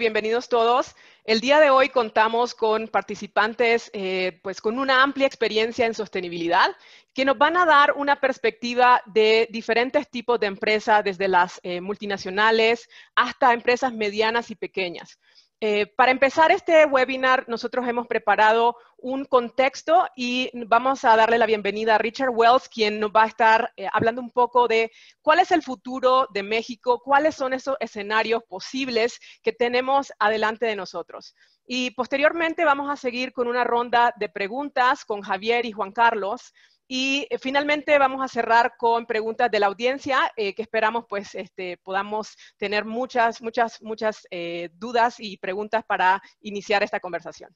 bienvenidos todos. El día de hoy contamos con participantes eh, pues con una amplia experiencia en sostenibilidad que nos van a dar una perspectiva de diferentes tipos de empresas, desde las eh, multinacionales hasta empresas medianas y pequeñas. Eh, para empezar este webinar, nosotros hemos preparado un contexto y vamos a darle la bienvenida a Richard Wells, quien nos va a estar eh, hablando un poco de cuál es el futuro de México, cuáles son esos escenarios posibles que tenemos adelante de nosotros. Y posteriormente vamos a seguir con una ronda de preguntas con Javier y Juan Carlos, y eh, finalmente vamos a cerrar con preguntas de la audiencia, eh, que esperamos pues este, podamos tener muchas, muchas, muchas eh, dudas y preguntas para iniciar esta conversación.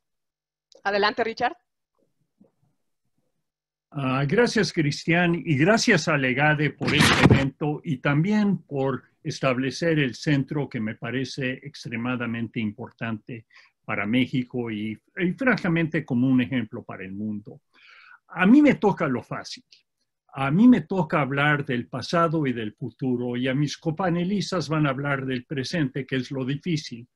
Adelante, Richard. Ah, gracias, Cristian, y gracias a Legade por este evento y también por establecer el centro que me parece extremadamente importante para México y francamente como un ejemplo para el mundo a mí me toca lo fácil. A mí me toca hablar del pasado y del futuro y a mis copanelistas van a hablar del presente, que es lo difícil,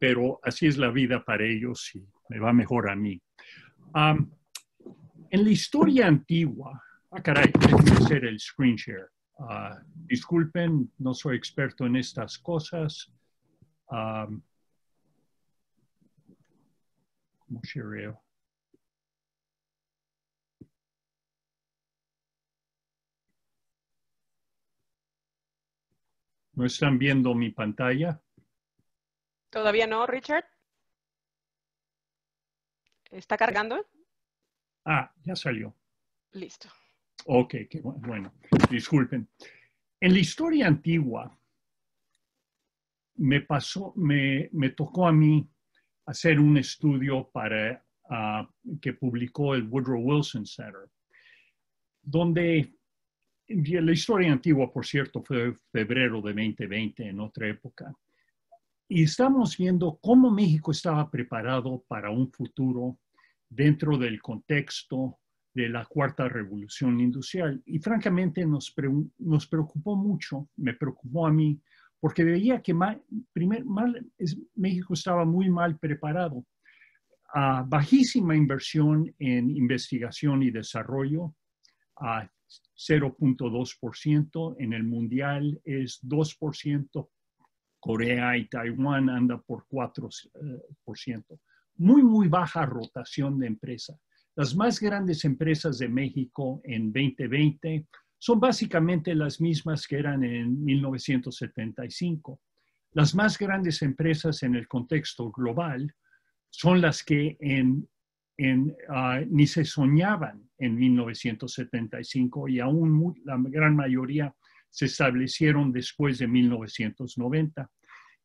pero así es la vida para ellos y me va mejor a mí. en la historia antigua, ah, caray, que hacer el screen share. Ah, disculpen, no soy experto en estas cosas. ¿No están viendo mi pantalla? Todavía no, Richard. ¿Está cargando? Ah, ya salió. Listo. Ok, qué bueno. Disculpen. En la historia antigua, me pasó, me, tocó a mí hacer un estudio para ah, que publicó el Woodrow Wilson Center, donde la historia antigua, por cierto, fue febrero de 2020, en otra época. Y estamos viendo cómo México estaba preparado para un futuro dentro del contexto de la cuarta revolución industrial. Y francamente nos, nos preocupó mucho, me preocupó a mí, porque veía que mal, primer, mal, es, México estaba muy mal preparado. A bajísima inversión en investigación y desarrollo, a 0.2%, en el mundial es 2%, Corea y Taiwán anda por 4%. Eh, muy, muy baja rotación de empresa. Las más grandes empresas de México en 2020 son básicamente las mismas que eran en 1975. Las más grandes empresas en el contexto global son las que en en, ah, ni se soñaban en 1975 y aún la gran mayoría se establecieron después de 1990.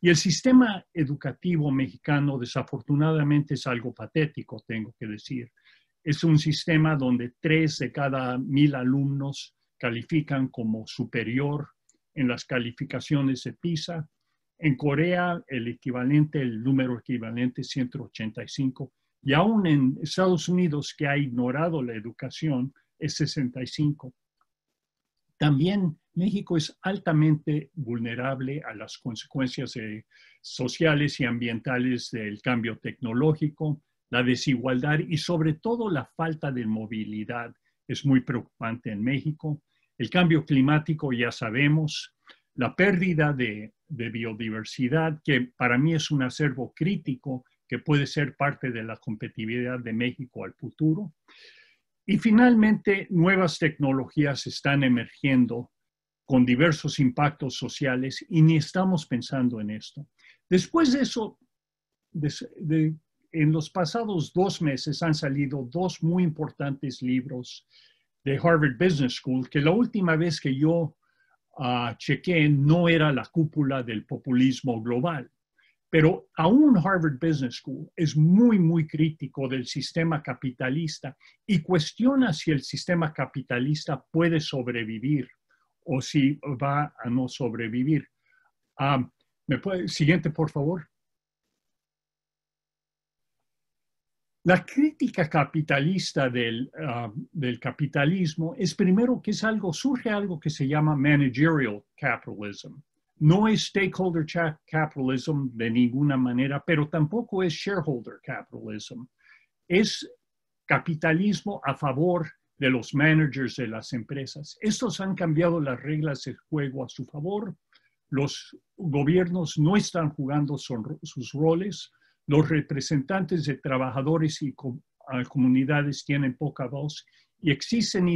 Y el sistema educativo mexicano desafortunadamente es algo patético, tengo que decir. Es un sistema donde tres de cada mil alumnos califican como superior en las calificaciones de PISA. En Corea, el equivalente, el número equivalente 185 y aún en Estados Unidos, que ha ignorado la educación, es 65. También México es altamente vulnerable a las consecuencias sociales y ambientales del cambio tecnológico, la desigualdad y sobre todo la falta de movilidad es muy preocupante en México. El cambio climático ya sabemos, la pérdida de biodiversidad, que para mí es un acervo crítico que puede ser parte de la competitividad de México al futuro. Y finalmente, nuevas tecnologías están emergiendo con diversos impactos sociales y ni estamos pensando en esto. Después de eso, en los pasados dos meses han salido dos muy importantes libros de Harvard Business School, que la última vez que yo ah, chequeé no era la cúpula del populismo global. Pero aún Harvard Business School es muy, muy crítico del sistema capitalista y cuestiona si el sistema capitalista puede sobrevivir o si va a no sobrevivir. Ah, ¿me puede, siguiente, por favor. La crítica capitalista del, ah, del, capitalismo es primero que es algo, surge algo que se llama managerial capitalism, no es stakeholder capitalism de ninguna manera, pero tampoco es shareholder capitalism. Es capitalismo a favor de los managers de las empresas. Estos han cambiado las reglas del juego a su favor. Los gobiernos no están jugando sus roles. Los representantes de trabajadores y comunidades tienen poca voz y existen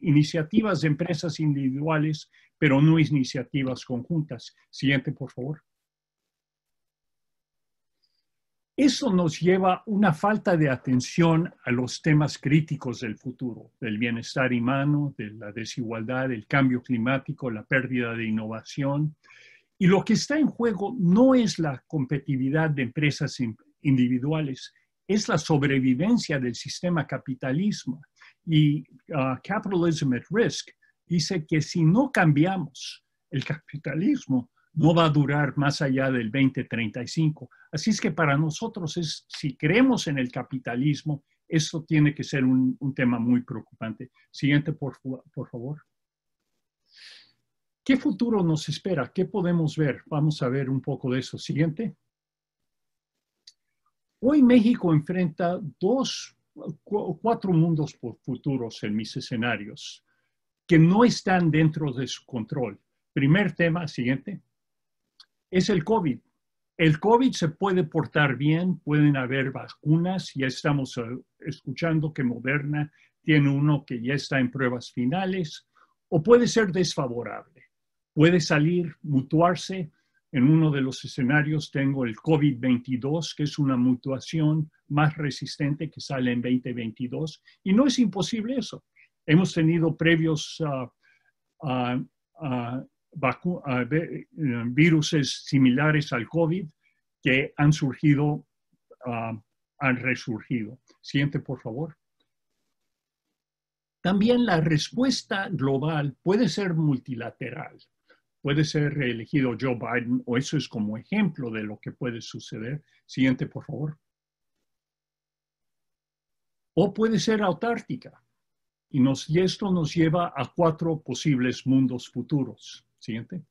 iniciativas de empresas individuales pero no iniciativas conjuntas. Siguiente, por favor. Eso nos lleva a una falta de atención a los temas críticos del futuro, del bienestar humano, de la desigualdad, el cambio climático, la pérdida de innovación. Y lo que está en juego no es la competitividad de empresas individuales, es la sobrevivencia del sistema capitalismo. Y ah, Capitalism at Risk dice que si no cambiamos el capitalismo, no va a durar más allá del 2035. Así es que para nosotros, es, si creemos en el capitalismo, eso tiene que ser un, tema muy preocupante. Siguiente, por, por favor. ¿Qué futuro nos espera? ¿Qué podemos ver? Vamos a ver un poco de eso. Siguiente. Hoy México enfrenta dos, cuatro mundos futuros en mis escenarios que no están dentro de su control. Primer tema, siguiente, es el COVID. El COVID se puede portar bien, pueden haber vacunas, ya estamos eh, escuchando que Moderna tiene uno que ya está en pruebas finales, o puede ser desfavorable, puede salir, mutuarse. En uno de los escenarios tengo el COVID-22, que es una mutuación más resistente que sale en 2022, y no es imposible eso. Hemos tenido previos ah, ah, ah, virus eh, viruses similares al COVID que han surgido, han resurgido. Siguiente, por favor. También la respuesta global puede ser multilateral. Puede ser elegido Joe Biden o eso es como ejemplo de lo que puede suceder. Siguiente, por favor. O puede ser autártica. Y, esto nos lleva a cuatro posibles mundos futuros. Siguiente.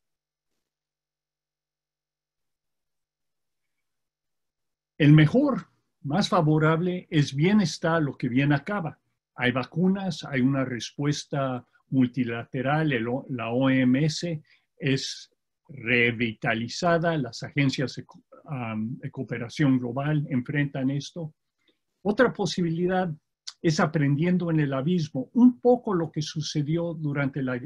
El mejor, más favorable, es bienestar lo que bien acaba. Hay vacunas, hay una respuesta multilateral, la OMS es revitalizada, las agencias de cooperación global enfrentan esto. Otra posibilidad es aprendiendo en el abismo, un poco lo que sucedió durante la,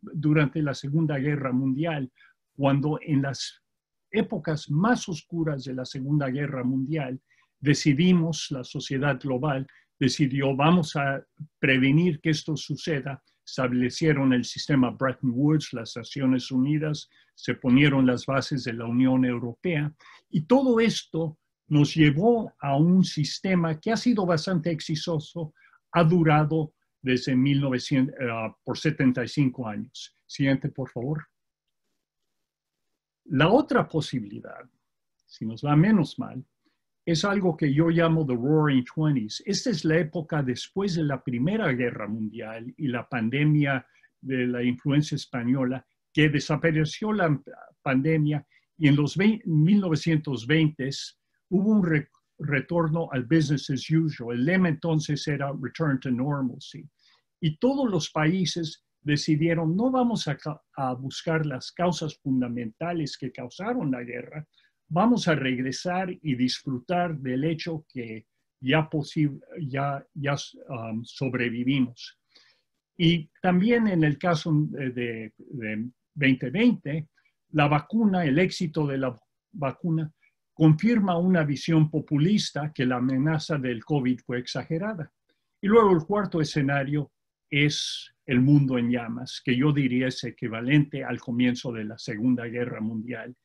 durante la Segunda Guerra Mundial, cuando en las épocas más oscuras de la Segunda Guerra Mundial decidimos, la sociedad global decidió, vamos a prevenir que esto suceda, establecieron el sistema Bretton Woods, las Naciones Unidas, se ponieron las bases de la Unión Europea y todo esto nos llevó a un sistema que ha sido bastante exitoso, ha durado desde 1900, eh, por 75 años. Siguiente, por favor. La otra posibilidad, si nos va menos mal, es algo que yo llamo The Roaring Twenties. Esta es la época después de la Primera Guerra Mundial y la pandemia de la influencia española, que desapareció la pandemia y en los 1920s hubo un retorno al business as usual. El lema entonces era return to normalcy. Y todos los países decidieron no vamos a, buscar las causas fundamentales que causaron la guerra, vamos a regresar y disfrutar del hecho que ya, ya, ya um, sobrevivimos. Y también en el caso de, de, 2020, la vacuna, el éxito de la vacuna, confirma una visión populista que la amenaza del COVID fue exagerada. Y luego el cuarto escenario es el mundo en llamas, que yo diría es equivalente al comienzo de la Segunda Guerra Mundial,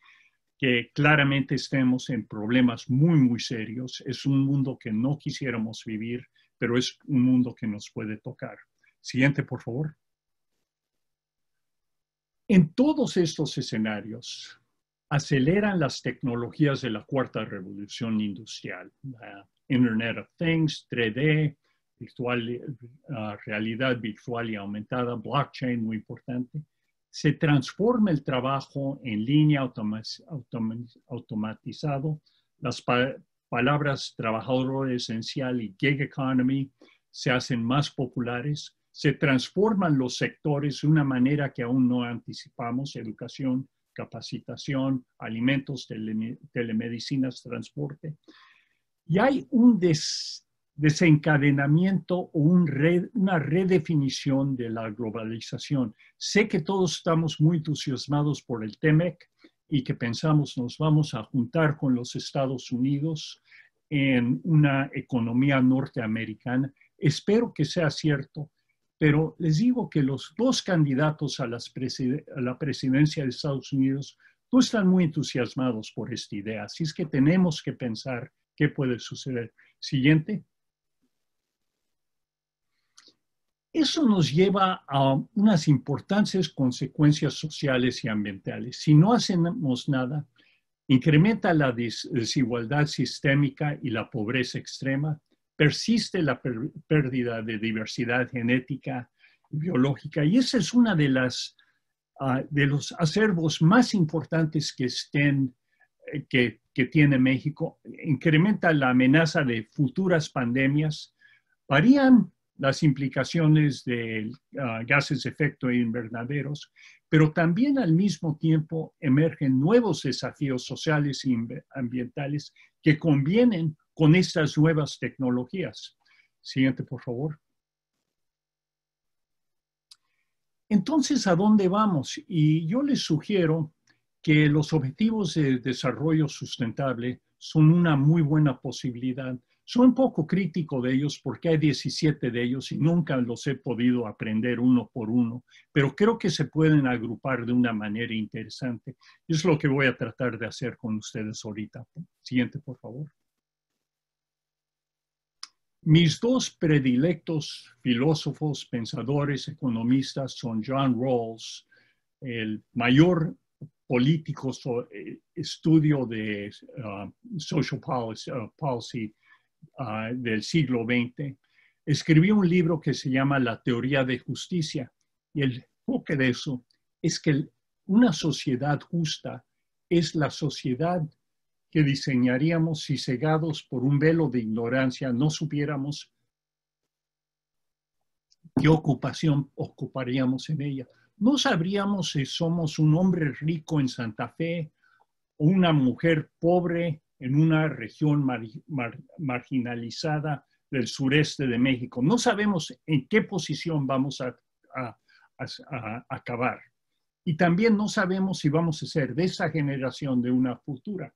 que claramente estemos en problemas muy, muy serios. Es un mundo que no quisiéramos vivir, pero es un mundo que nos puede tocar. Siguiente, por favor. En todos estos escenarios, aceleran las tecnologías de la cuarta revolución industrial, Internet of Things, 3D, ah, realidad virtual y aumentada, blockchain muy importante. Se transforma el trabajo en línea automatizado, las palabras trabajador esencial y gig economy se hacen más populares, se transforman los sectores de una manera que aún no anticipamos, educación, capacitación, alimentos, telemedicinas, transporte. Y hay un desencadenamiento o una redefinición de la globalización. Sé que todos estamos muy entusiasmados por el TEMEC y que pensamos nos vamos a juntar con los Estados Unidos en una economía norteamericana. Espero que sea cierto, pero les digo que los dos candidatos a, la presidencia de Estados Unidos no están muy entusiasmados por esta idea, así es que tenemos que pensar qué puede suceder. Siguiente. Eso nos lleva a unas importantes consecuencias sociales y ambientales. Si no hacemos nada, incrementa la desigualdad sistémica y la pobreza extrema, persiste la pérdida de diversidad genética y biológica y esa es una de las ah, de los acervos más importantes que estén eh, que, tiene México, incrementa la amenaza de futuras pandemias, varían las implicaciones de ah, gases de efecto invernaderos, pero también al mismo tiempo emergen nuevos desafíos sociales y ambientales que convienen con estas nuevas tecnologías. Siguiente, por favor. Entonces, ¿a dónde vamos? Y yo les sugiero que los objetivos de desarrollo sustentable son una muy buena posibilidad. Soy un poco crítico de ellos porque hay 17 de ellos y nunca los he podido aprender uno por uno, pero creo que se pueden agrupar de una manera interesante. Es lo que voy a tratar de hacer con ustedes ahorita. Siguiente, por favor. Mis dos predilectos filósofos, pensadores, economistas son John Rawls, el mayor político eh, estudio de uh, social policy, uh, uh, del siglo XX, escribió un libro que se llama La teoría de justicia. Y el enfoque de eso es que una sociedad justa es la sociedad diseñaríamos si cegados por un velo de ignorancia no supiéramos qué ocupación ocuparíamos en ella. No sabríamos si somos un hombre rico en Santa Fe o una mujer pobre en una región marginalizada del sureste de México. No sabemos en qué posición vamos a, acabar. Y también no sabemos si vamos a ser de esa generación de una futura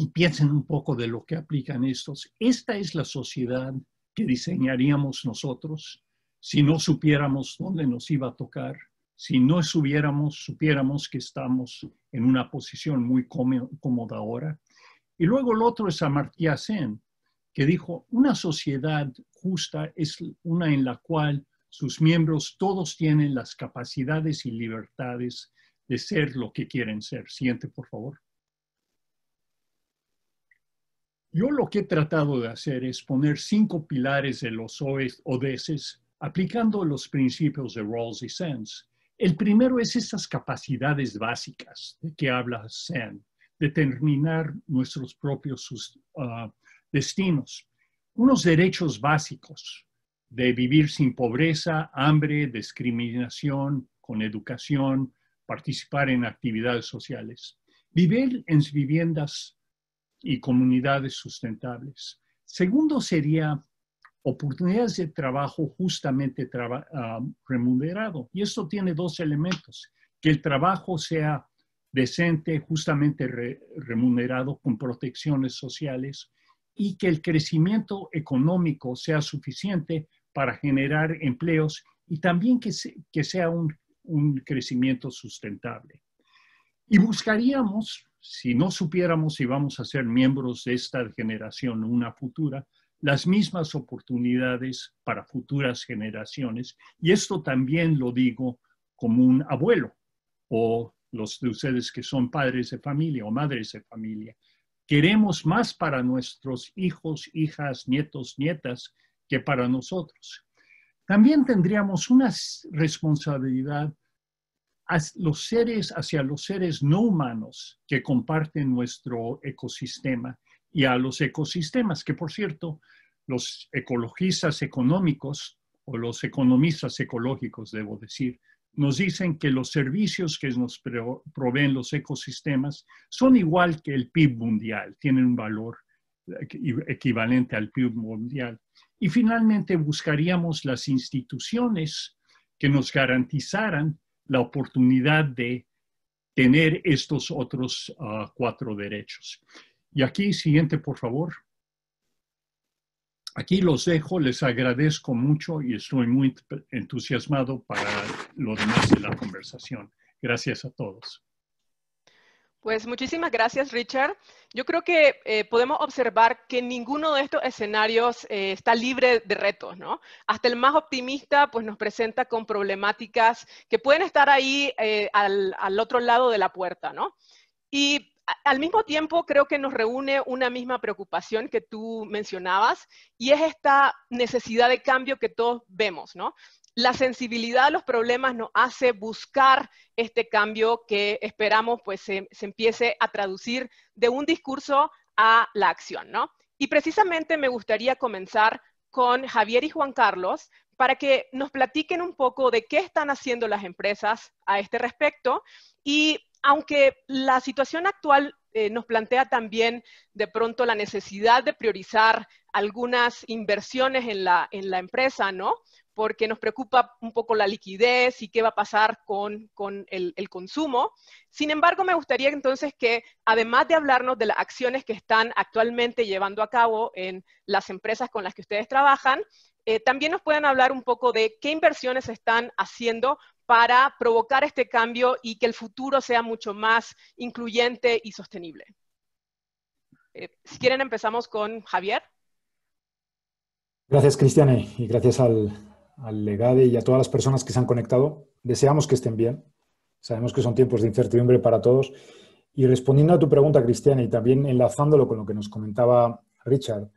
y piensen un poco de lo que aplican estos. Esta es la sociedad que diseñaríamos nosotros si no supiéramos dónde nos iba a tocar, si no subiéramos, supiéramos que estamos en una posición muy cómoda ahora. Y luego el otro es Amartya Sen, que dijo, una sociedad justa es una en la cual sus miembros todos tienen las capacidades y libertades de ser lo que quieren ser. Siente por favor. Yo lo que he tratado de hacer es poner cinco pilares de los ODS e e aplicando los principios de Rawls y Sands. El primero es esas capacidades básicas de que habla Sands, determinar nuestros propios uh, destinos, unos derechos básicos de vivir sin pobreza, hambre, discriminación, con educación, participar en actividades sociales, vivir en viviendas y comunidades sustentables. Segundo sería oportunidades de trabajo justamente ah, remunerado. Y esto tiene dos elementos, que el trabajo sea decente, justamente remunerado con protecciones sociales y que el crecimiento económico sea suficiente para generar empleos y también que, sea un crecimiento sustentable. Y buscaríamos si no supiéramos si vamos a ser miembros de esta generación o una futura, las mismas oportunidades para futuras generaciones. Y esto también lo digo como un abuelo o los de ustedes que son padres de familia o madres de familia. Queremos más para nuestros hijos, hijas, nietos, nietas que para nosotros. También tendríamos una responsabilidad los seres, hacia los seres no humanos que comparten nuestro ecosistema y a los ecosistemas, que por cierto, los ecologistas económicos o los economistas ecológicos, debo decir, nos dicen que los servicios que nos proveen los ecosistemas son igual que el PIB mundial, tienen un valor eh, equivalente al PIB mundial. Y finalmente buscaríamos las instituciones que nos garantizaran la oportunidad de tener estos otros ah, cuatro derechos. Y aquí, siguiente, por favor. Aquí los dejo, les agradezco mucho y estoy muy entusiasmado para lo demás de la conversación. Gracias a todos. Pues muchísimas gracias, Richard. Yo creo que eh, podemos observar que ninguno de estos escenarios eh, está libre de retos, ¿no? Hasta el más optimista, pues nos presenta con problemáticas que pueden estar ahí eh, al, otro lado de la puerta, ¿no? Y al mismo tiempo creo que nos reúne una misma preocupación que tú mencionabas y es esta necesidad de cambio que todos vemos, ¿no? la sensibilidad a los problemas nos hace buscar este cambio que esperamos pues se, empiece a traducir de un discurso a la acción, ¿no? Y precisamente me gustaría comenzar con Javier y Juan Carlos para que nos platiquen un poco de qué están haciendo las empresas a este respecto y aunque la situación actual eh, nos plantea también de pronto la necesidad de priorizar algunas inversiones en la, en la empresa, ¿no? porque nos preocupa un poco la liquidez y qué va a pasar con, el, consumo. Sin embargo, me gustaría entonces que, además de hablarnos de las acciones que están actualmente llevando a cabo en las empresas con las que ustedes trabajan, eh, también nos puedan hablar un poco de qué inversiones están haciendo para provocar este cambio y que el futuro sea mucho más incluyente y sostenible. Eh, si quieren, empezamos con Javier. Gracias, Cristiane, y gracias al, al Legade y a todas las personas que se han conectado. Deseamos que estén bien. Sabemos que son tiempos de incertidumbre para todos. Y respondiendo a tu pregunta, Cristiana, y también enlazándolo con lo que nos comentaba Richard,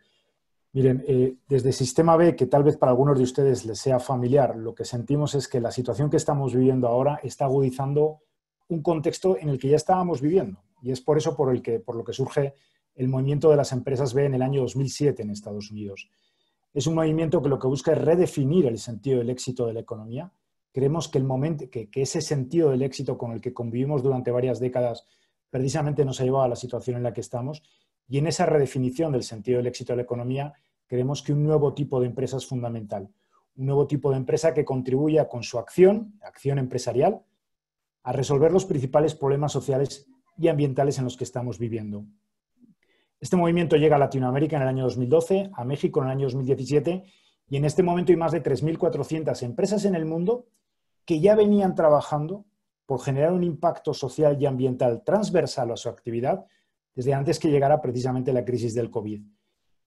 miren, eh, desde Sistema B, que tal vez para algunos de ustedes les sea familiar, lo que sentimos es que la situación que estamos viviendo ahora está agudizando un contexto en el que ya estábamos viviendo. Y es por eso por, el que, por lo que surge el movimiento de las empresas B en el año 2007 en Estados Unidos es un movimiento que lo que busca es redefinir el sentido del éxito de la economía. Creemos que, ese sentido del éxito con el que convivimos durante varias décadas precisamente nos ha llevado a la situación en la que estamos. Y en esa redefinición del sentido del éxito de la economía, creemos que un nuevo tipo de empresa es fundamental. Un nuevo tipo de empresa que contribuya con su acción, acción empresarial, a resolver los principales problemas sociales y ambientales en los que estamos viviendo. Este movimiento llega a Latinoamérica en el año 2012, a México en el año 2017 y en este momento hay más de 3.400 empresas en el mundo que ya venían trabajando por generar un impacto social y ambiental transversal a su actividad desde antes que llegara precisamente la crisis del COVID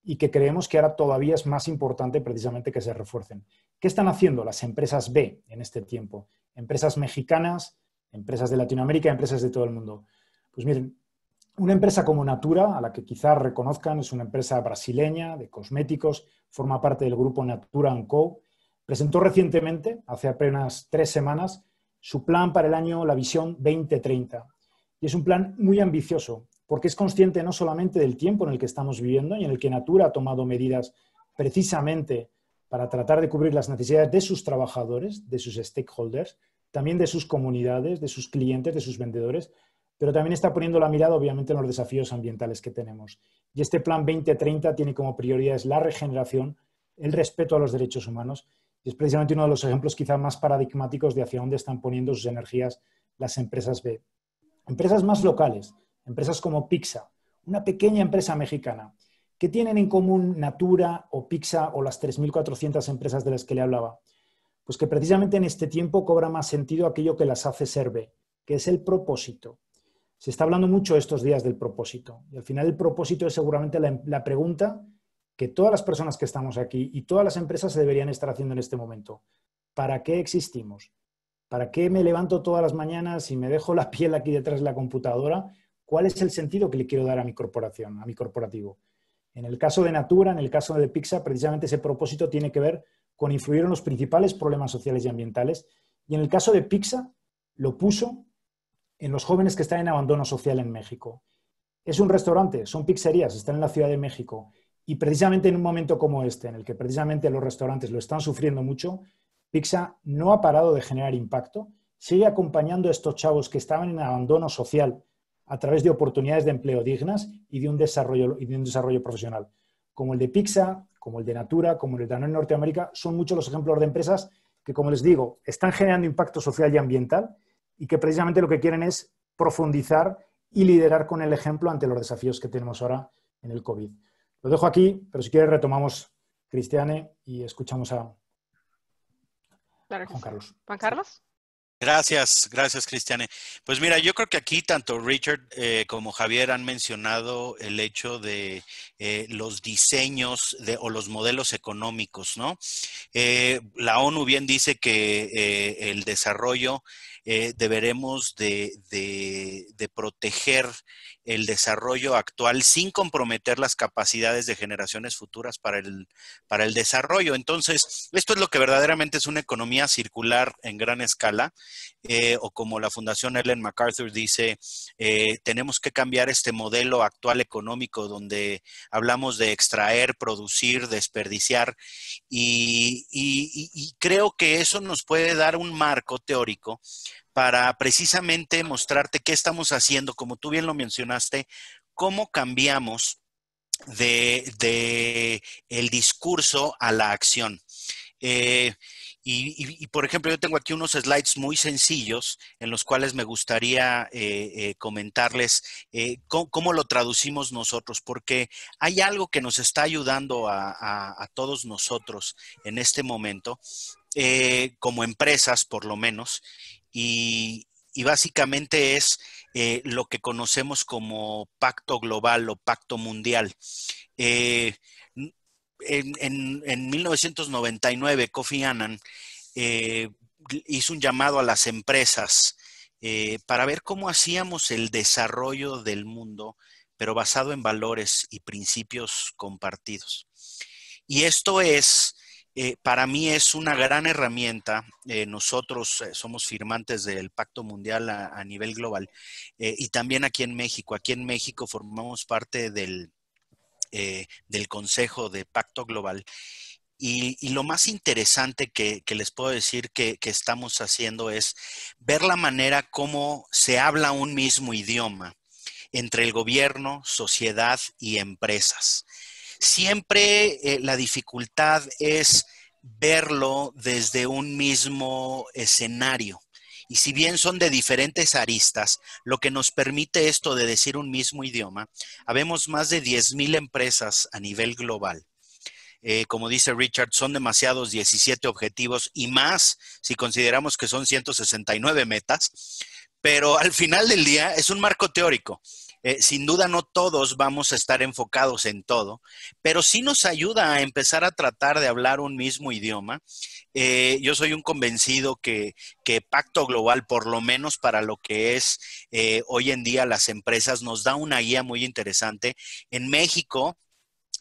y que creemos que ahora todavía es más importante precisamente que se refuercen. ¿Qué están haciendo las empresas B en este tiempo? Empresas mexicanas, empresas de Latinoamérica, empresas de todo el mundo. Pues miren, una empresa como Natura, a la que quizás reconozcan, es una empresa brasileña de cosméticos, forma parte del grupo Natura Co. Presentó recientemente, hace apenas tres semanas, su plan para el año La Visión 2030. Y es un plan muy ambicioso, porque es consciente no solamente del tiempo en el que estamos viviendo y en el que Natura ha tomado medidas precisamente para tratar de cubrir las necesidades de sus trabajadores, de sus stakeholders, también de sus comunidades, de sus clientes, de sus vendedores, pero también está poniendo la mirada obviamente en los desafíos ambientales que tenemos. Y este Plan 2030 tiene como prioridades la regeneración, el respeto a los derechos humanos y es precisamente uno de los ejemplos quizá más paradigmáticos de hacia dónde están poniendo sus energías las empresas B. Empresas más locales, empresas como Pixa, una pequeña empresa mexicana. ¿Qué tienen en común Natura o Pixa o las 3.400 empresas de las que le hablaba? Pues que precisamente en este tiempo cobra más sentido aquello que las hace ser B, que es el propósito, se está hablando mucho estos días del propósito. Y al final el propósito es seguramente la, pregunta que todas las personas que estamos aquí y todas las empresas se deberían estar haciendo en este momento. ¿Para qué existimos? ¿Para qué me levanto todas las mañanas y me dejo la piel aquí detrás de la computadora? ¿Cuál es el sentido que le quiero dar a mi corporación, a mi corporativo? En el caso de Natura, en el caso de Pixa, precisamente ese propósito tiene que ver con influir en los principales problemas sociales y ambientales. Y en el caso de Pixa, lo puso en los jóvenes que están en abandono social en México. Es un restaurante, son pizzerías, están en la Ciudad de México. Y precisamente en un momento como este, en el que precisamente los restaurantes lo están sufriendo mucho, Pizza no ha parado de generar impacto, sigue acompañando a estos chavos que estaban en abandono social a través de oportunidades de empleo dignas y de un desarrollo, y un desarrollo profesional. Como el de Pizza, como el de Natura, como el de Danone en Norteamérica, son muchos los ejemplos de empresas que, como les digo, están generando impacto social y ambiental y que precisamente lo que quieren es profundizar y liderar con el ejemplo ante los desafíos que tenemos ahora en el COVID. Lo dejo aquí, pero si quieres retomamos, Cristiane, y escuchamos a Juan Carlos. Juan Carlos. Gracias, gracias Cristiane. Pues mira, yo creo que aquí tanto Richard eh, como Javier han mencionado el hecho de eh, los diseños o los modelos económicos, ¿no? Eh, la ONU bien dice que el desarrollo eh, deberemos de, de, proteger el desarrollo actual sin comprometer las capacidades de generaciones futuras para el, para el desarrollo. Entonces, esto es lo que verdaderamente es una economía circular en gran escala, eh, o como la Fundación Ellen MacArthur dice, eh, tenemos que cambiar este modelo actual económico donde hablamos de extraer, producir, desperdiciar, y creo que eso nos puede dar un marco teórico para precisamente mostrarte qué estamos haciendo, como tú bien lo mencionaste, cómo cambiamos de, el discurso a la acción. Eh, y, por ejemplo, yo tengo aquí unos slides muy sencillos en los cuales me gustaría eh, eh, comentarles cómo, lo traducimos nosotros, porque hay algo que nos está ayudando a, a todos nosotros en este momento, como empresas por lo menos, y, básicamente es eh, lo que conocemos como pacto global o pacto mundial. Eh, en, 1999, Kofi Annan eh, hizo un llamado a las empresas para ver cómo hacíamos el desarrollo del mundo, pero basado en valores y principios compartidos. Y esto es eh, para mí es una gran herramienta. Eh, nosotros eh, somos firmantes del Pacto Mundial a, nivel global y también aquí en México. Aquí en México formamos parte del, Consejo de Pacto Global. Y, lo más interesante que, les puedo decir que, estamos haciendo es ver la manera como se habla un mismo idioma entre el gobierno, sociedad y empresas. Siempre eh, la dificultad es verlo desde un mismo escenario. Y si bien son de diferentes aristas, lo que nos permite esto de decir un mismo idioma, habemos más de 10.000 empresas a nivel global. Eh, como dice Richard, son demasiados 17 objetivos y más si consideramos que son 169 metas, pero al final del día es un marco teórico. Eh, sin duda no todos vamos a estar enfocados en todo, pero sí nos ayuda a empezar a tratar de hablar un mismo idioma. Eh, yo soy un convencido que, Pacto Global, por lo menos para lo que es eh, hoy en día las empresas, nos da una guía muy interesante. En México,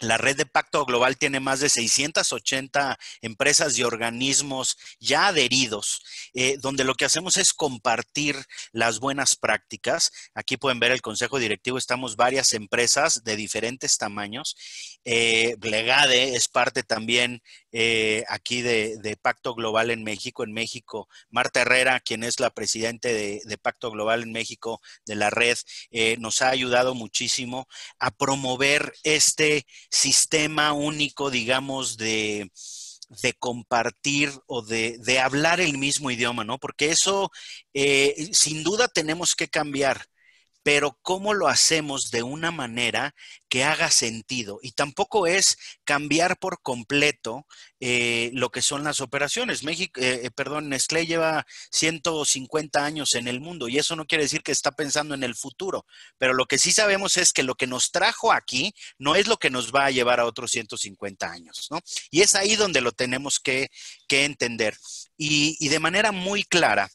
la red de Pacto Global tiene más de 680 empresas y organismos ya adheridos, eh, donde lo que hacemos es compartir las buenas prácticas. Aquí pueden ver el Consejo Directivo, estamos varias empresas de diferentes tamaños. Blegade eh, es parte también eh, aquí de, Pacto Global en México, en México. Marta Herrera, quien es la presidente de, Pacto Global en México, de la red, eh, nos ha ayudado muchísimo a promover este sistema único, digamos, de, compartir o de, hablar el mismo idioma, ¿no? Porque eso, eh, sin duda, tenemos que cambiar pero cómo lo hacemos de una manera que haga sentido. Y tampoco es cambiar por completo eh, lo que son las operaciones. México, eh, eh, perdón, Nestlé lleva 150 años en el mundo y eso no quiere decir que está pensando en el futuro, pero lo que sí sabemos es que lo que nos trajo aquí no es lo que nos va a llevar a otros 150 años, ¿no? Y es ahí donde lo tenemos que, entender. y de manera muy clara,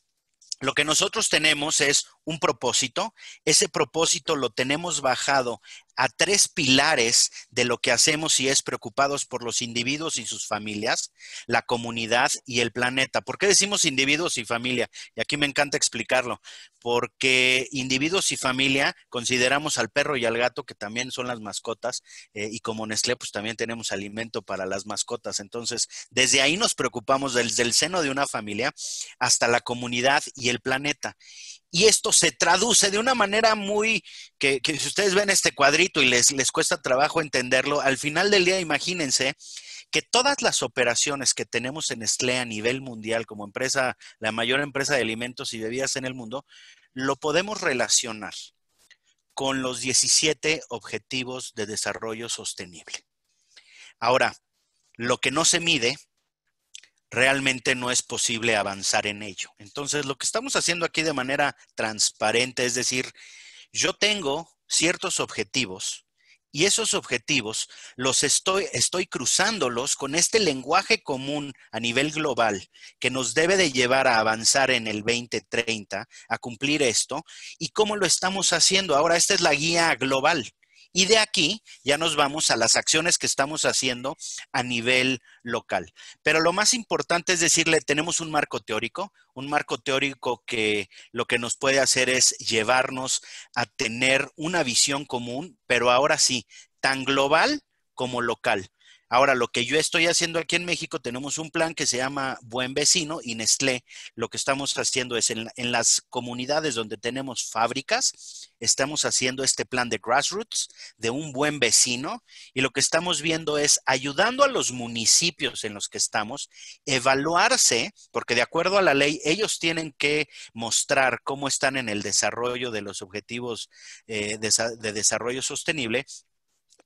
lo que nosotros tenemos es un propósito, ese propósito lo tenemos bajado a tres pilares de lo que hacemos y es preocupados por los individuos y sus familias, la comunidad y el planeta. ¿Por qué decimos individuos y familia? Y aquí me encanta explicarlo, porque individuos y familia consideramos al perro y al gato, que también son las mascotas, eh, y como Nestlé, pues también tenemos alimento para las mascotas. Entonces, desde ahí nos preocupamos desde el seno de una familia hasta la comunidad y el planeta y esto se traduce de una manera muy que, si ustedes ven este cuadrito y les, les cuesta trabajo entenderlo, al final del día imagínense que todas las operaciones que tenemos en Nestlé a nivel mundial como empresa, la mayor empresa de alimentos y bebidas en el mundo, lo podemos relacionar con los 17 objetivos de desarrollo sostenible. Ahora, lo que no se mide realmente no es posible avanzar en ello. Entonces, lo que estamos haciendo aquí de manera transparente es decir, yo tengo ciertos objetivos y esos objetivos los estoy, cruzándolos con este lenguaje común a nivel global que nos debe de llevar a avanzar en el 2030, a cumplir esto. ¿Y cómo lo estamos haciendo? Ahora, esta es la guía global. Y de aquí ya nos vamos a las acciones que estamos haciendo a nivel local. Pero lo más importante es decirle, tenemos un marco teórico, un marco teórico que lo que nos puede hacer es llevarnos a tener una visión común, pero ahora sí, tan global como local Ahora, lo que yo estoy haciendo aquí en México, tenemos un plan que se llama Buen Vecino y Nestlé. Lo que estamos haciendo es en, las comunidades donde tenemos fábricas, estamos haciendo este plan de grassroots, de un buen vecino, y lo que estamos viendo es ayudando a los municipios en los que estamos, evaluarse, porque de acuerdo a la ley, ellos tienen que mostrar cómo están en el desarrollo de los objetivos eh, de desarrollo sostenible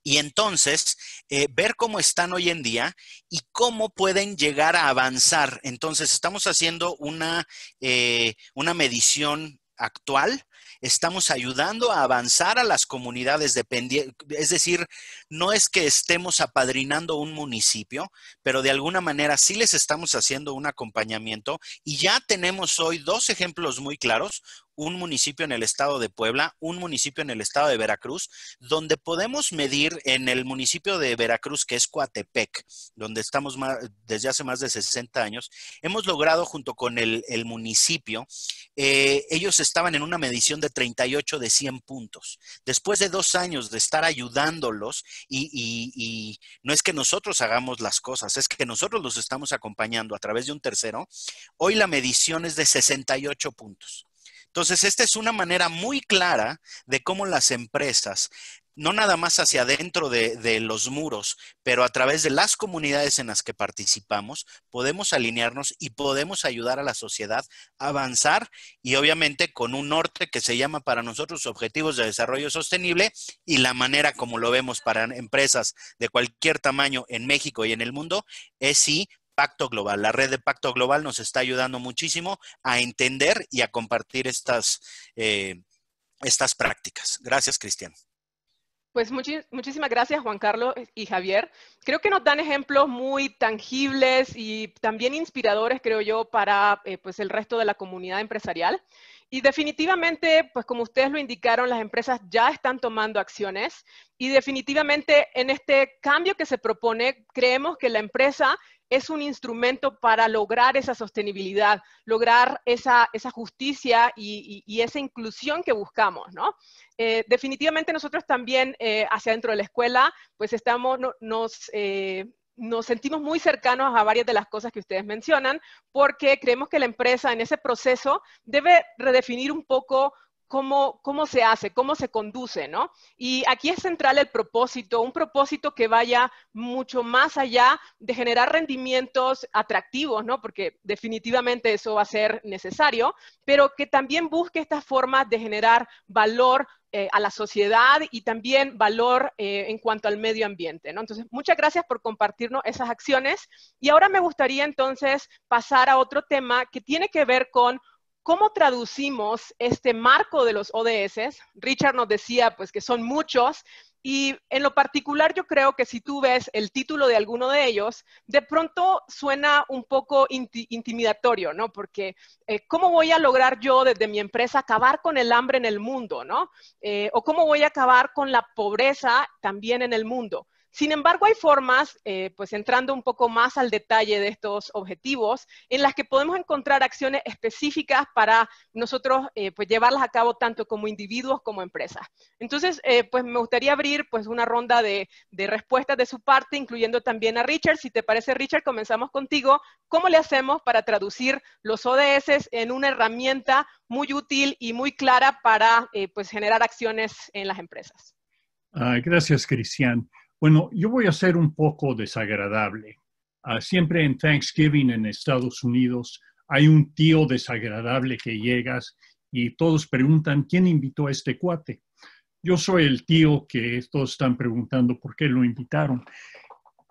y entonces eh, ver cómo están hoy en día y cómo pueden llegar a avanzar. Entonces, estamos haciendo una, eh, una medición actual, estamos ayudando a avanzar a las comunidades dependientes, es decir, no es que estemos apadrinando un municipio, pero de alguna manera sí les estamos haciendo un acompañamiento y ya tenemos hoy dos ejemplos muy claros un municipio en el estado de Puebla, un municipio en el estado de Veracruz, donde podemos medir en el municipio de Veracruz, que es Coatepec, donde estamos desde hace más de 60 años, hemos logrado junto con el, municipio, eh, ellos estaban en una medición de 38 de 100 puntos. Después de dos años de estar ayudándolos, y, y no es que nosotros hagamos las cosas, es que nosotros los estamos acompañando a través de un tercero, hoy la medición es de 68 puntos. Entonces, esta es una manera muy clara de cómo las empresas no nada más hacia adentro de, de, los muros, pero a través de las comunidades en las que participamos, podemos alinearnos y podemos ayudar a la sociedad a avanzar y obviamente con un norte que se llama para nosotros Objetivos de Desarrollo Sostenible y la manera como lo vemos para empresas de cualquier tamaño en México y en el mundo es sí Global. La red de Pacto Global nos está ayudando muchísimo a entender y a compartir estas, eh, estas prácticas. Gracias, Cristian. Pues muchísimas gracias Juan Carlos y Javier. Creo que nos dan ejemplos muy tangibles y también inspiradores, creo yo, para eh, pues el resto de la comunidad empresarial. Y definitivamente, pues como ustedes lo indicaron, las empresas ya están tomando acciones y definitivamente en este cambio que se propone, creemos que la empresa es un instrumento para lograr esa sostenibilidad, lograr esa, justicia y, esa inclusión que buscamos, ¿no? Eh, definitivamente nosotros también eh, hacia dentro de la escuela, pues estamos, nos... Eh, nos sentimos muy cercanos a varias de las cosas que ustedes mencionan, porque creemos que la empresa en ese proceso debe redefinir un poco Cómo, se hace, cómo se conduce, ¿no? Y aquí es central el propósito, un propósito que vaya mucho más allá de generar rendimientos atractivos, ¿no? Porque definitivamente eso va a ser necesario, pero que también busque estas formas de generar valor eh, a la sociedad y también valor eh, en cuanto al medio ambiente. ¿no? Entonces, muchas gracias por compartirnos esas acciones. Y ahora me gustaría entonces pasar a otro tema que tiene que ver con ¿cómo traducimos este marco de los ODS? Richard nos decía pues que son muchos y en lo particular, yo creo que si tú ves el título de alguno de ellos, de pronto suena un poco intimidatorio, ¿no? Porque, eh, ¿cómo voy a lograr yo desde mi empresa acabar con el hambre en el mundo, ¿no? Eh, o cómo voy a acabar con la pobreza también en el mundo. Sin embargo, hay formas, eh, pues entrando un poco más al detalle de estos objetivos, en las que podemos encontrar acciones específicas para nosotros eh, pues, llevarlas a cabo tanto como individuos como empresas. Entonces, eh, pues me gustaría abrir pues una ronda de, respuestas de su parte, incluyendo también a Richard. Si te parece, Richard, comenzamos contigo. ¿Cómo le hacemos para traducir los ODS en una herramienta muy útil y muy clara para pues, generar acciones en las empresas? Ah, gracias, Cristian. Bueno, yo voy a ser un poco desagradable. Ah, siempre en Thanksgiving en Estados Unidos hay un tío desagradable que llegas y todos preguntan, ¿quién invitó a este cuate? Yo soy el tío que todos están preguntando por qué lo invitaron.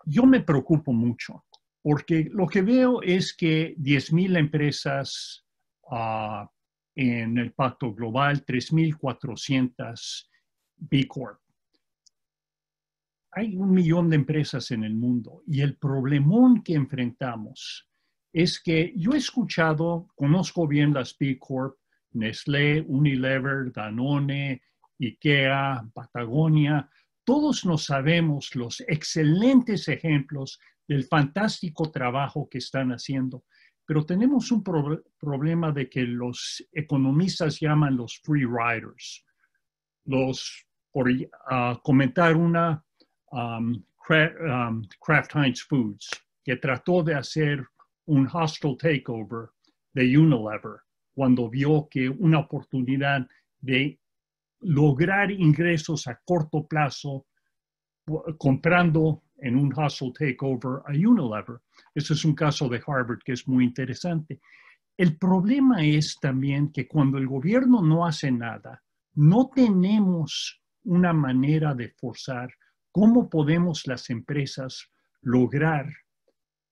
Yo me preocupo mucho porque lo que veo es que 10.000 empresas ah, en el Pacto Global, 3.400 B Corp hay un millón de empresas en el mundo y el problemón que enfrentamos es que yo he escuchado, conozco bien las B Corp, Nestlé, Unilever, Danone, IKEA, Patagonia, todos nos sabemos los excelentes ejemplos del fantástico trabajo que están haciendo, pero tenemos un problema de que los economistas llaman los free riders, los, por ah, comentar una Um, um, Kraft Heinz Foods, que trató de hacer un hostile takeover de Unilever cuando vio que una oportunidad de lograr ingresos a corto plazo comprando en un hostile takeover a Unilever. Ese es un caso de Harvard que es muy interesante. El problema es también que cuando el gobierno no hace nada, no tenemos una manera de forzar ¿Cómo podemos las empresas lograr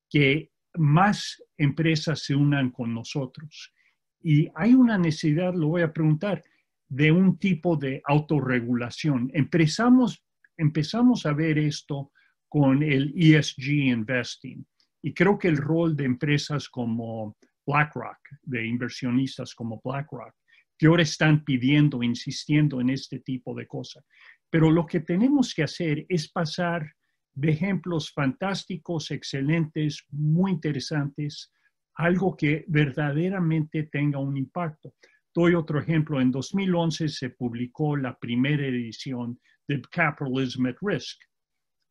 que más empresas se unan con nosotros? Y hay una necesidad, lo voy a preguntar, de un tipo de autorregulación. Empezamos, empezamos a ver esto con el ESG Investing. Y creo que el rol de empresas como BlackRock, de inversionistas como BlackRock, que ahora están pidiendo, insistiendo en este tipo de cosas. Pero lo que tenemos que hacer es pasar de ejemplos fantásticos, excelentes, muy interesantes, algo que verdaderamente tenga un impacto. Doy otro ejemplo. En 2011 se publicó la primera edición de Capitalism at Risk.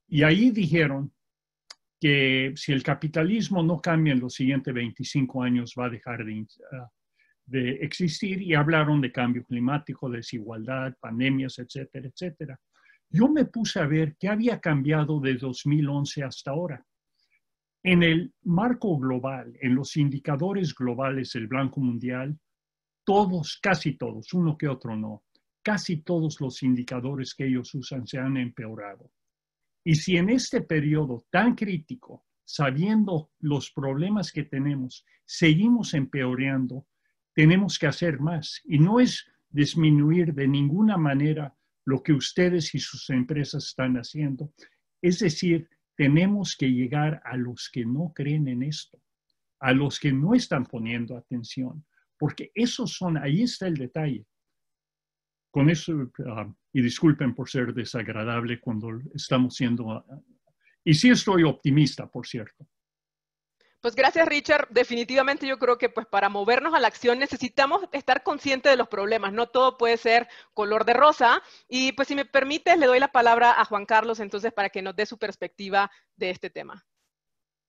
Y ahí dijeron que si el capitalismo no cambia en los siguientes 25 años va a dejar de, ah, de existir y hablaron de cambio climático, desigualdad, pandemias, etcétera, etcétera. Yo me puse a ver qué había cambiado de 2011 hasta ahora. En el marco global, en los indicadores globales del Banco Mundial, todos, casi todos, uno que otro no, casi todos los indicadores que ellos usan se han empeorado. Y si en este periodo tan crítico, sabiendo los problemas que tenemos, seguimos empeoreando, tenemos que hacer más y no es disminuir de ninguna manera lo que ustedes y sus empresas están haciendo. Es decir, tenemos que llegar a los que no creen en esto, a los que no están poniendo atención, porque esos son, ahí está el detalle. Con eso, ah, y disculpen por ser desagradable cuando estamos siendo, ah, y sí estoy optimista, por cierto, pues gracias Richard. Definitivamente yo creo que pues para movernos a la acción necesitamos estar conscientes de los problemas. No todo puede ser color de rosa. Y pues si me permites, le doy la palabra a Juan Carlos entonces para que nos dé su perspectiva de este tema.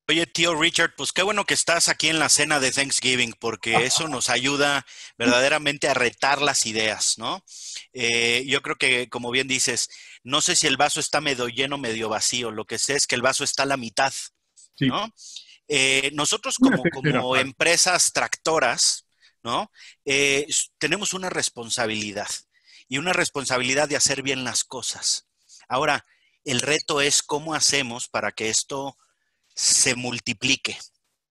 Oye, tío Richard, pues qué bueno que estás aquí en la cena de Thanksgiving, porque eso nos ayuda verdaderamente a retar las ideas, ¿no? Eh, yo creo que, como bien dices, no sé si el vaso está medio lleno, medio vacío, lo que sé es que el vaso está a la mitad, ¿no? Eh, nosotros como, empresas tractoras, ¿no? Eh, tenemos una responsabilidad y una responsabilidad de hacer bien las cosas. Ahora, el reto es cómo hacemos para que esto se multiplique,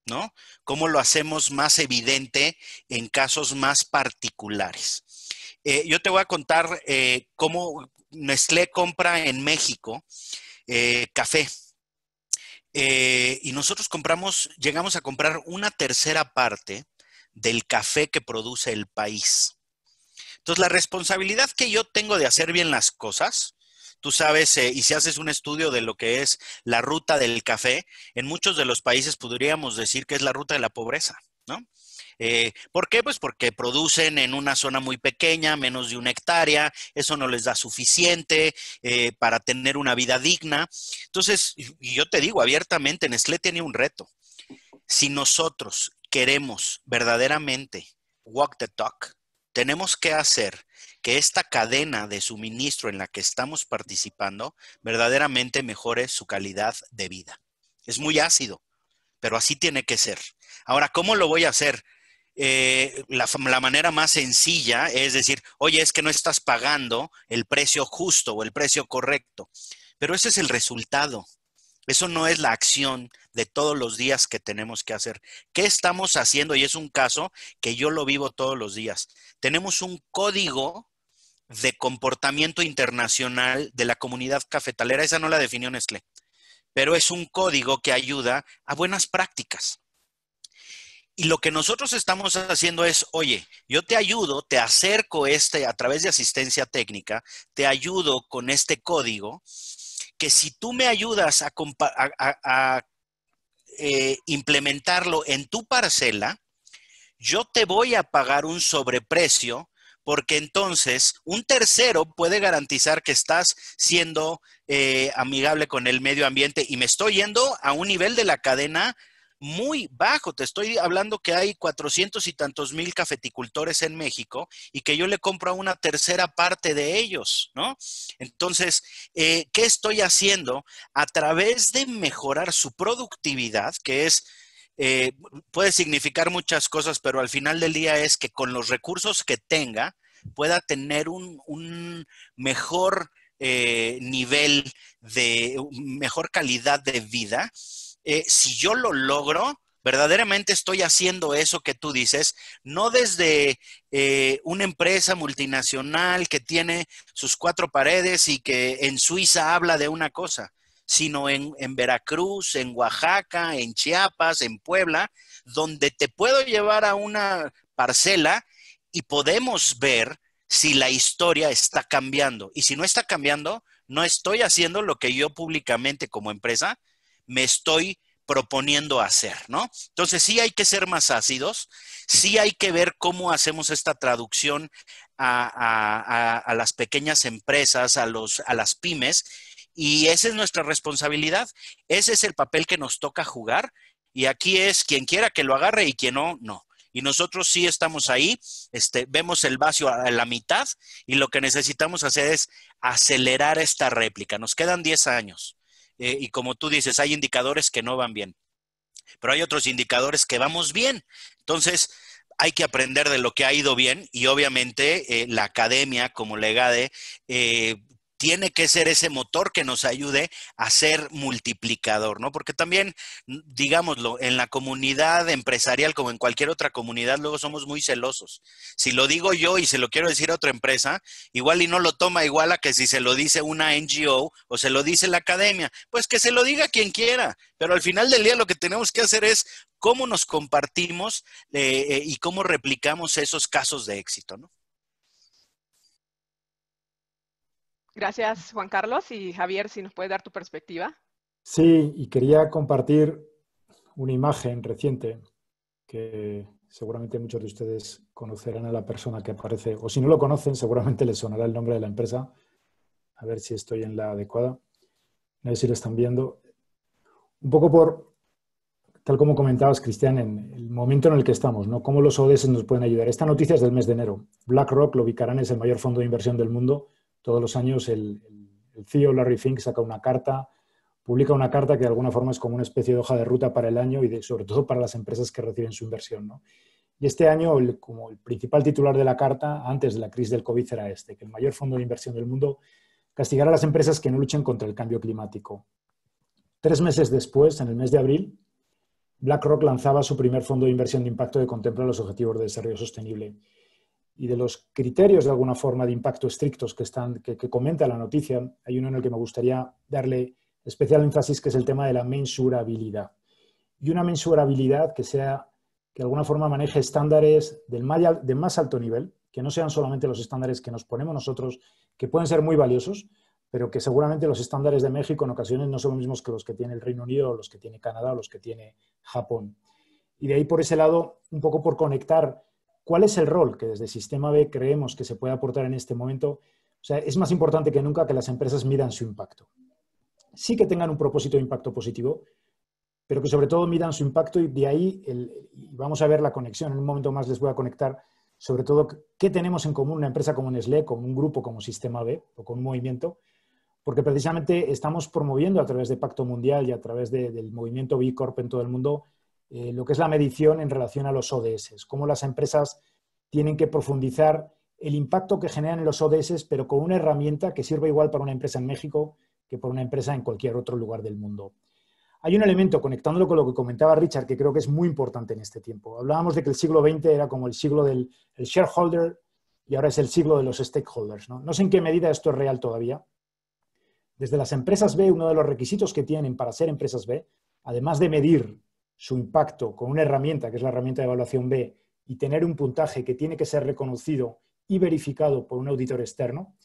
¿no? ¿Cómo lo hacemos más evidente en casos más particulares? Eh, yo te voy a contar cómo Nestlé compra en México café eh, y nosotros compramos, llegamos a comprar una tercera parte del café que produce el país. Entonces, la responsabilidad que yo tengo de hacer bien las cosas, tú sabes, eh, y si haces un estudio de lo que es la ruta del café, en muchos de los países podríamos decir que es la ruta de la pobreza, ¿no? Eh, ¿Por qué? Pues porque producen en una zona muy pequeña, menos de una hectárea, eso no les da suficiente eh, para tener una vida digna. Entonces, yo te digo abiertamente, Nestlé tiene un reto. Si nosotros queremos verdaderamente walk the talk, tenemos que hacer que esta cadena de suministro en la que estamos participando verdaderamente mejore su calidad de vida. Es muy ácido, pero así tiene que ser. Ahora, ¿cómo lo voy a hacer? Eh, la, la, manera más sencilla es decir, oye, es que no estás pagando el precio justo o el precio correcto. Pero ese es el resultado. Eso no es la acción de todos los días que tenemos que hacer. ¿Qué estamos haciendo? Y es un caso que yo lo vivo todos los días. Tenemos un código de comportamiento internacional de la comunidad cafetalera. Esa no la definió Nestlé, pero es un código que ayuda a buenas prácticas. Y lo que nosotros estamos haciendo es, oye, yo te ayudo, te acerco este a través de asistencia técnica, te ayudo con este código, que si tú me ayudas a, eh, implementarlo en tu parcela, yo te voy a pagar un sobreprecio porque entonces un tercero puede garantizar que estás siendo eh, amigable con el medio ambiente y me estoy yendo a un nivel de la cadena muy bajo. Te estoy hablando que hay cuatrocientos y tantos mil cafeticultores en México y que yo le compro a una tercera parte de ellos, ¿no? Entonces, eh, ¿qué estoy haciendo? A través de mejorar su productividad, que es eh, puede significar muchas cosas, pero al final del día es que con los recursos que tenga pueda tener un, mejor eh, nivel de mejor calidad de vida eh, si yo lo logro, verdaderamente estoy haciendo eso que tú dices, no desde eh, una empresa multinacional que tiene sus cuatro paredes y que en Suiza habla de una cosa, sino en, en Veracruz, en Oaxaca, en Chiapas, en Puebla, donde te puedo llevar a una parcela y podemos ver si la historia está cambiando. Y si no está cambiando, no estoy haciendo lo que yo públicamente como empresa me estoy proponiendo hacer, ¿no? Entonces sí hay que ser más ácidos, sí hay que ver cómo hacemos esta traducción a, las pequeñas empresas, a, los, a las pymes, y esa es nuestra responsabilidad, ese es el papel que nos toca jugar, y aquí es quien quiera que lo agarre y quien no, no. Y nosotros sí estamos ahí, este, vemos el vacío a la mitad y lo que necesitamos hacer es acelerar esta réplica. Nos quedan 10 años eh, y como tú dices, hay indicadores que no van bien, pero hay otros indicadores que vamos bien. Entonces, hay que aprender de lo que ha ido bien y obviamente eh, la academia como legade eh, tiene que ser ese motor que nos ayude a ser multiplicador, ¿no? Porque también, mm, digámoslo, en la comunidad empresarial, como en cualquier otra comunidad, luego somos muy celosos. Si lo digo yo y se lo quiero decir a otra empresa, igual y no lo toma igual a que si se lo dice una NGO o se lo dice la academia, pues que se lo diga quien quiera, pero al final del día lo que tenemos que hacer es cómo nos compartimos eh, eh, y cómo replicamos esos casos de éxito, ¿no? Gracias, Juan Carlos. Y Javier, si nos puedes dar tu perspectiva. Sí, y quería compartir una imagen reciente que seguramente muchos de ustedes conocerán a la persona que aparece, o si no lo conocen, seguramente les sonará el nombre de la empresa. A ver si estoy en la adecuada. No sé si lo están viendo. Un poco por, tal como comentabas, Cristian, en el momento en el que estamos, ¿no? ¿Cómo los ODS nos pueden ayudar? Esta noticia es del mes de enero. BlackRock, lo ubicarán, es el mayor fondo de inversión del mundo todos los años el, CEO Larry Fink saca una carta, publica una carta que de alguna forma es como una especie de hoja de ruta para el año y sobre todo para las empresas que reciben su inversión. Y este año, como el principal titular de la carta, antes de la crisis del COVID, era este, que el mayor fondo de inversión del mundo castigará a las empresas que no luchen contra el cambio climático. Tres meses después, en el mes de abril, BlackRock lanzaba su primer fondo de inversión de impacto que contempla los objetivos de desarrollo sostenible y de los criterios de alguna forma de impacto estrictos que, están, que, comenta la noticia, hay uno en el que me gustaría darle especial énfasis, que es el tema de la mensurabilidad. Y una mensurabilidad que sea, que de alguna forma maneje estándares del más, de más alto nivel, que no sean solamente los estándares que nos ponemos nosotros, que pueden ser muy valiosos, pero que seguramente los estándares de México en ocasiones no son los mismos que los que tiene el Reino Unido, o los que tiene Canadá, o los que tiene Japón. Y de ahí por ese lado, un poco por conectar ¿Cuál es el rol que desde Sistema B creemos que se puede aportar en este momento? O sea, es más importante que nunca que las empresas midan su impacto. Sí que tengan un propósito de impacto positivo, pero que sobre todo midan su impacto y de ahí vamos a ver la conexión. En un momento más les voy a conectar sobre todo qué tenemos en común una empresa como Nestlé, como un grupo como Sistema B o con un movimiento, porque precisamente estamos promoviendo a través de Pacto Mundial y a través del movimiento B Corp en todo el mundo eh, lo que es la medición en relación a los ODS, cómo las empresas tienen que profundizar el impacto que generan en los ODS, pero con una herramienta que sirva igual para una empresa en México que para una empresa en cualquier otro lugar del mundo. Hay un elemento, conectándolo con lo que comentaba Richard, que creo que es muy importante en este tiempo. Hablábamos de que el siglo XX era como el siglo del shareholder y ahora es el siglo de los stakeholders. no sé en qué medida esto es real todavía. Desde las empresas B, uno de los requisitos que tienen para ser empresas B, además de medir su impacto con una herramienta, que es la herramienta de evaluación B, y tener un puntaje que tiene que ser reconocido y verificado por un auditor externo,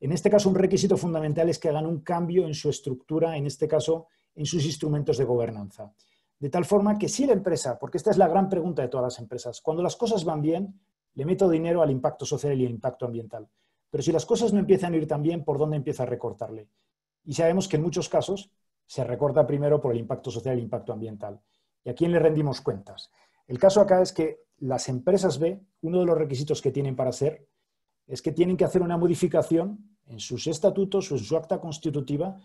en este caso un requisito fundamental es que hagan un cambio en su estructura, en este caso en sus instrumentos de gobernanza. De tal forma que si la empresa, porque esta es la gran pregunta de todas las empresas, cuando las cosas van bien, le meto dinero al impacto social y al impacto ambiental. Pero si las cosas no empiezan a ir tan bien, ¿por dónde empieza a recortarle? Y sabemos que en muchos casos se recorta primero por el impacto social y el impacto ambiental a quién le rendimos cuentas? El caso acá es que las empresas B, uno de los requisitos que tienen para hacer es que tienen que hacer una modificación en sus estatutos o en su acta constitutiva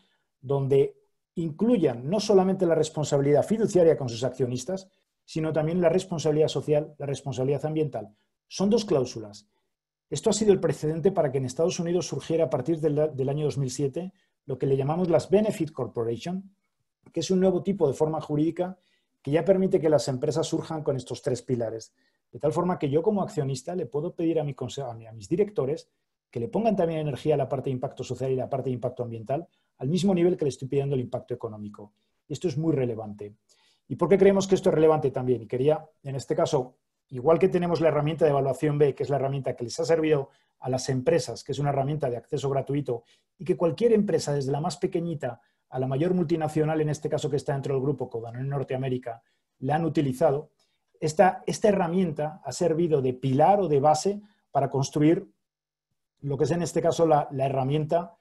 donde incluyan no solamente la responsabilidad fiduciaria con sus accionistas, sino también la responsabilidad social, la responsabilidad ambiental. Son dos cláusulas. Esto ha sido el precedente para que en Estados Unidos surgiera a partir del año 2007 lo que le llamamos las Benefit Corporation, que es un nuevo tipo de forma jurídica que ya permite que las empresas surjan con estos tres pilares. De tal forma que yo como accionista le puedo pedir a, mis directores que le pongan también energía a la parte de impacto social y la parte de impacto ambiental al mismo nivel que le estoy pidiendo el impacto económico. Esto es muy relevante. ¿Y por qué creemos que esto es relevante también? Y quería, en este caso, igual que tenemos la herramienta de evaluación B, que es la herramienta que les ha servido a las empresas, que es una herramienta de acceso gratuito, y que cualquier empresa, desde la más pequeñita a la mayor multinacional, en este caso que está dentro del grupo Codan en Norteamérica, la han utilizado, esta, esta herramienta ha servido de pilar o de base para construir lo que es en este caso la, herramienta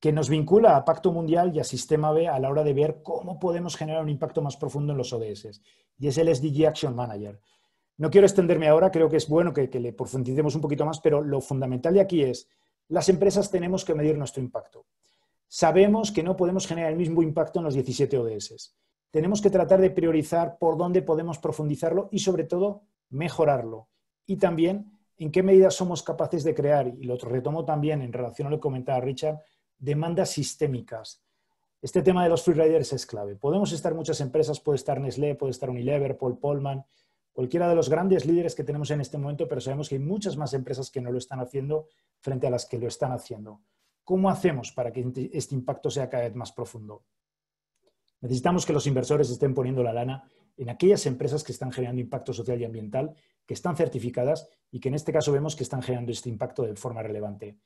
que nos vincula a Pacto Mundial y a Sistema B a la hora de ver cómo podemos generar un impacto más profundo en los ODS. Y es el SDG Action Manager. No quiero extenderme ahora, creo que es bueno que, que le profundicemos un poquito más, pero lo fundamental de aquí es, las empresas tenemos que medir nuestro impacto. Sabemos que no podemos generar el mismo impacto en los 17 ODS. Tenemos que tratar de priorizar por dónde podemos profundizarlo y, sobre todo, mejorarlo. Y también en qué medida somos capaces de crear, y lo retomo también en relación a lo que comentaba Richard, demandas sistémicas. Este tema de los free riders es clave. Podemos estar muchas empresas, puede estar Nestlé, puede estar Unilever, Paul Polman, cualquiera de los grandes líderes que tenemos en este momento, pero sabemos que hay muchas más empresas que no lo están haciendo frente a las que lo están haciendo. ¿Cómo hacemos para que este impacto sea cada vez más profundo? Necesitamos que los inversores estén poniendo la lana en aquellas empresas que están generando impacto social y ambiental, que están certificadas y que en este caso vemos que están generando este impacto de forma relevante.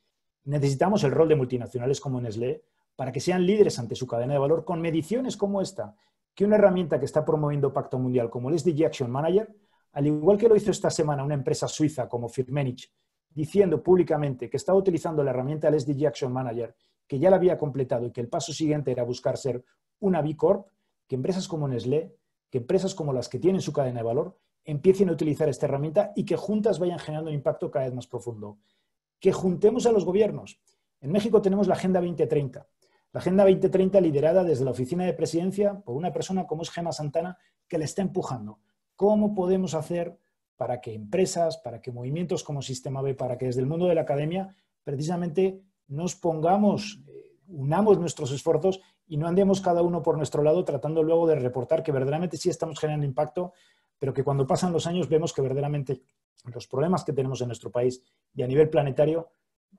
Necesitamos el rol de multinacionales como Nestlé para que sean líderes ante su cadena de valor con mediciones como esta, que una herramienta que está promoviendo Pacto Mundial como el SDG Action Manager, al igual que lo hizo esta semana una empresa suiza como Firmenich, diciendo públicamente que estaba utilizando la herramienta del SDG Action Manager, que ya la había completado y que el paso siguiente era buscar ser una B Corp, que empresas como Nestlé, que empresas como las que tienen su cadena de valor, empiecen a utilizar esta herramienta y que juntas vayan generando un impacto cada vez más profundo. Que juntemos a los gobiernos. En México tenemos la Agenda 2030. La Agenda 2030 liderada desde la Oficina de Presidencia por una persona como es Gema Santana, que la está empujando. ¿Cómo podemos hacer para que empresas, para que movimientos como Sistema B, para que desde el mundo de la academia precisamente nos pongamos, eh, unamos nuestros esfuerzos y no andemos cada uno por nuestro lado tratando luego de reportar que verdaderamente sí estamos generando impacto, pero que cuando pasan los años vemos que verdaderamente los problemas que tenemos en nuestro país y a nivel planetario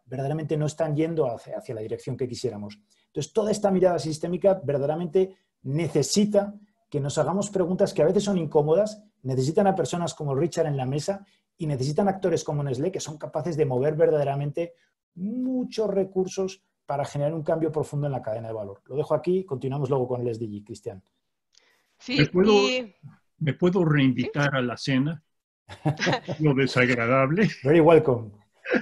verdaderamente no están yendo hacia la dirección que quisiéramos. Entonces, toda esta mirada sistémica verdaderamente necesita que nos hagamos preguntas que a veces son incómodas, necesitan a personas como Richard en la mesa y necesitan actores como Nestlé que son capaces de mover verdaderamente muchos recursos para generar un cambio profundo en la cadena de valor. Lo dejo aquí, continuamos luego con Leslie y Cristian. Sí, ¿Me puedo, reinvitar a la cena? Lo desagradable. Very welcome.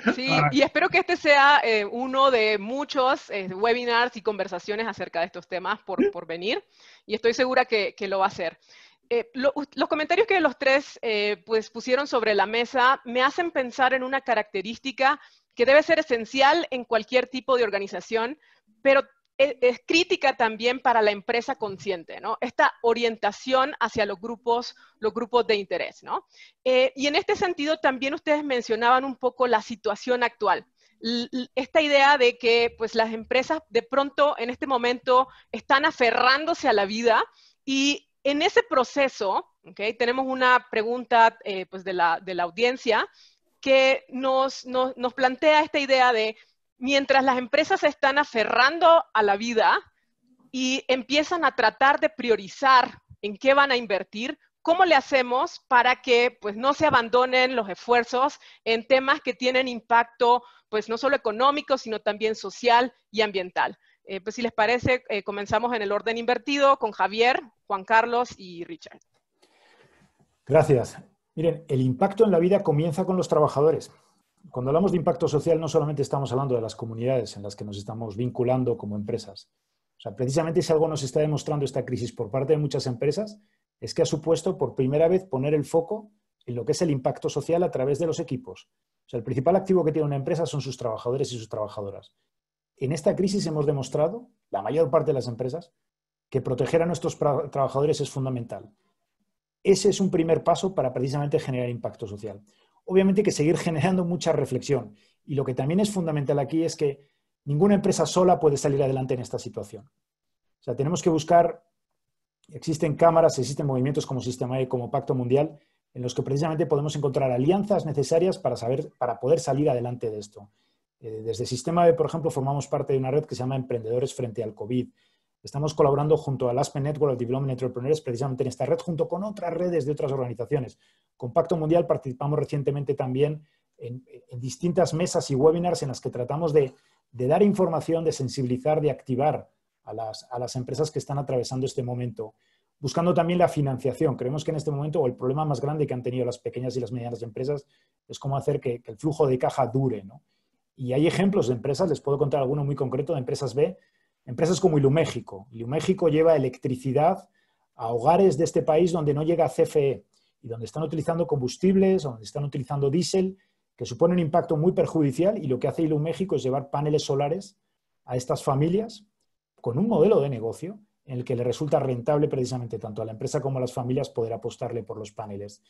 Ah. y espero que este sea eh, uno de muchos eh, webinars y conversaciones acerca de estos temas por, venir, y estoy segura que, lo va a ser. Eh, los comentarios que los tres pues, pusieron sobre la mesa me hacen pensar en una característica que debe ser esencial en cualquier tipo de organización, pero es, crítica también para la empresa consciente, ¿no? Esta orientación hacia los grupos, los grupos de interés, ¿no? Eh, y en este sentido también ustedes mencionaban un poco la situación actual esta idea de que pues las empresas de pronto en este momento están aferrándose a la vida y en ese proceso, ¿ok? tenemos una pregunta eh, pues de la, de la, audiencia que nos, nos plantea esta idea de mientras las empresas se están aferrando a la vida y empiezan a tratar de priorizar en qué van a invertir, ¿cómo le hacemos para que pues, no se abandonen los esfuerzos en temas que tienen impacto pues, no solo económico, sino también social y ambiental? Eh, pues si les parece, eh, comenzamos en el orden invertido con Javier, Juan Carlos y Richard. Gracias. Miren, el impacto en la vida comienza con los trabajadores cuando hablamos de impacto social no solamente estamos hablando de las comunidades en las que nos estamos vinculando como empresas. precisamente si algo nos está demostrando esta crisis por parte de muchas empresas es que ha supuesto por primera vez poner el foco en lo que es el impacto social a través de los equipos. O sea, el principal activo que tiene una empresa son sus trabajadores y sus trabajadoras. En esta crisis hemos demostrado, la mayor parte de las empresas, que proteger a nuestros trabajadores es fundamental. Ese es un primer paso para precisamente generar impacto social obviamente hay que seguir generando mucha reflexión. Y lo que también es fundamental aquí es que ninguna empresa sola puede salir adelante en esta situación. O sea, tenemos que buscar, existen cámaras, existen movimientos como Sistema E, como Pacto Mundial, en los que precisamente podemos encontrar alianzas necesarias para, saber, para poder salir adelante de esto. Eh, desde Sistema B, e, por ejemplo, formamos parte de una red que se llama Emprendedores frente al COVID. Estamos colaborando junto al Aspen Network of Development Entrepreneurs precisamente en esta red, junto con otras redes de otras organizaciones. Con Pacto Mundial participamos recientemente también en, distintas mesas y webinars en las que tratamos de, dar información, de sensibilizar, de activar a las, empresas que están atravesando este momento. Buscando también la financiación. Creemos que en este momento el problema más grande que han tenido las pequeñas y las medianas empresas es cómo hacer que, que el flujo de caja dure. ¿no? Y hay ejemplos de empresas, les puedo contar alguno muy concreto, de empresas B Empresas como Iluméxico. Iluméxico lleva electricidad a hogares de este país donde no llega CFE y donde están utilizando combustibles, donde están utilizando diésel, que supone un impacto muy perjudicial y lo que hace Iluméxico es llevar paneles solares a estas familias con un modelo de negocio en el que le resulta rentable precisamente tanto a la empresa como a las familias poder apostarle por los paneles.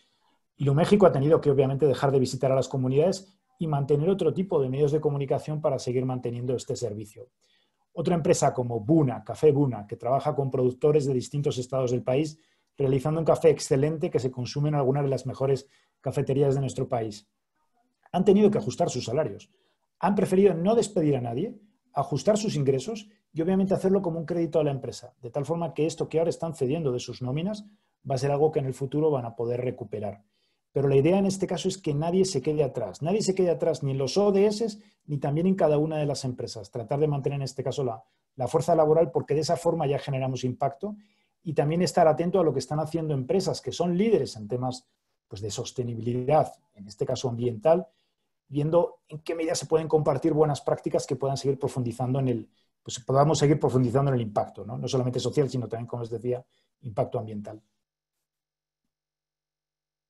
Iluméxico ha tenido que obviamente dejar de visitar a las comunidades y mantener otro tipo de medios de comunicación para seguir manteniendo este servicio. Otra empresa como Buna, Café Buna, que trabaja con productores de distintos estados del país, realizando un café excelente que se consume en algunas de las mejores cafeterías de nuestro país. Han tenido que ajustar sus salarios. Han preferido no despedir a nadie, ajustar sus ingresos y obviamente hacerlo como un crédito a la empresa, de tal forma que esto que ahora están cediendo de sus nóminas va a ser algo que en el futuro van a poder recuperar. Pero la idea en este caso es que nadie se quede atrás. Nadie se quede atrás ni en los ODS ni también en cada una de las empresas. Tratar de mantener en este caso la, fuerza laboral porque de esa forma ya generamos impacto y también estar atento a lo que están haciendo empresas que son líderes en temas pues, de sostenibilidad, en este caso ambiental, viendo en qué medida se pueden compartir buenas prácticas que puedan seguir profundizando en el, pues podamos seguir profundizando en el impacto, ¿no? no solamente social, sino también, como les decía, impacto ambiental.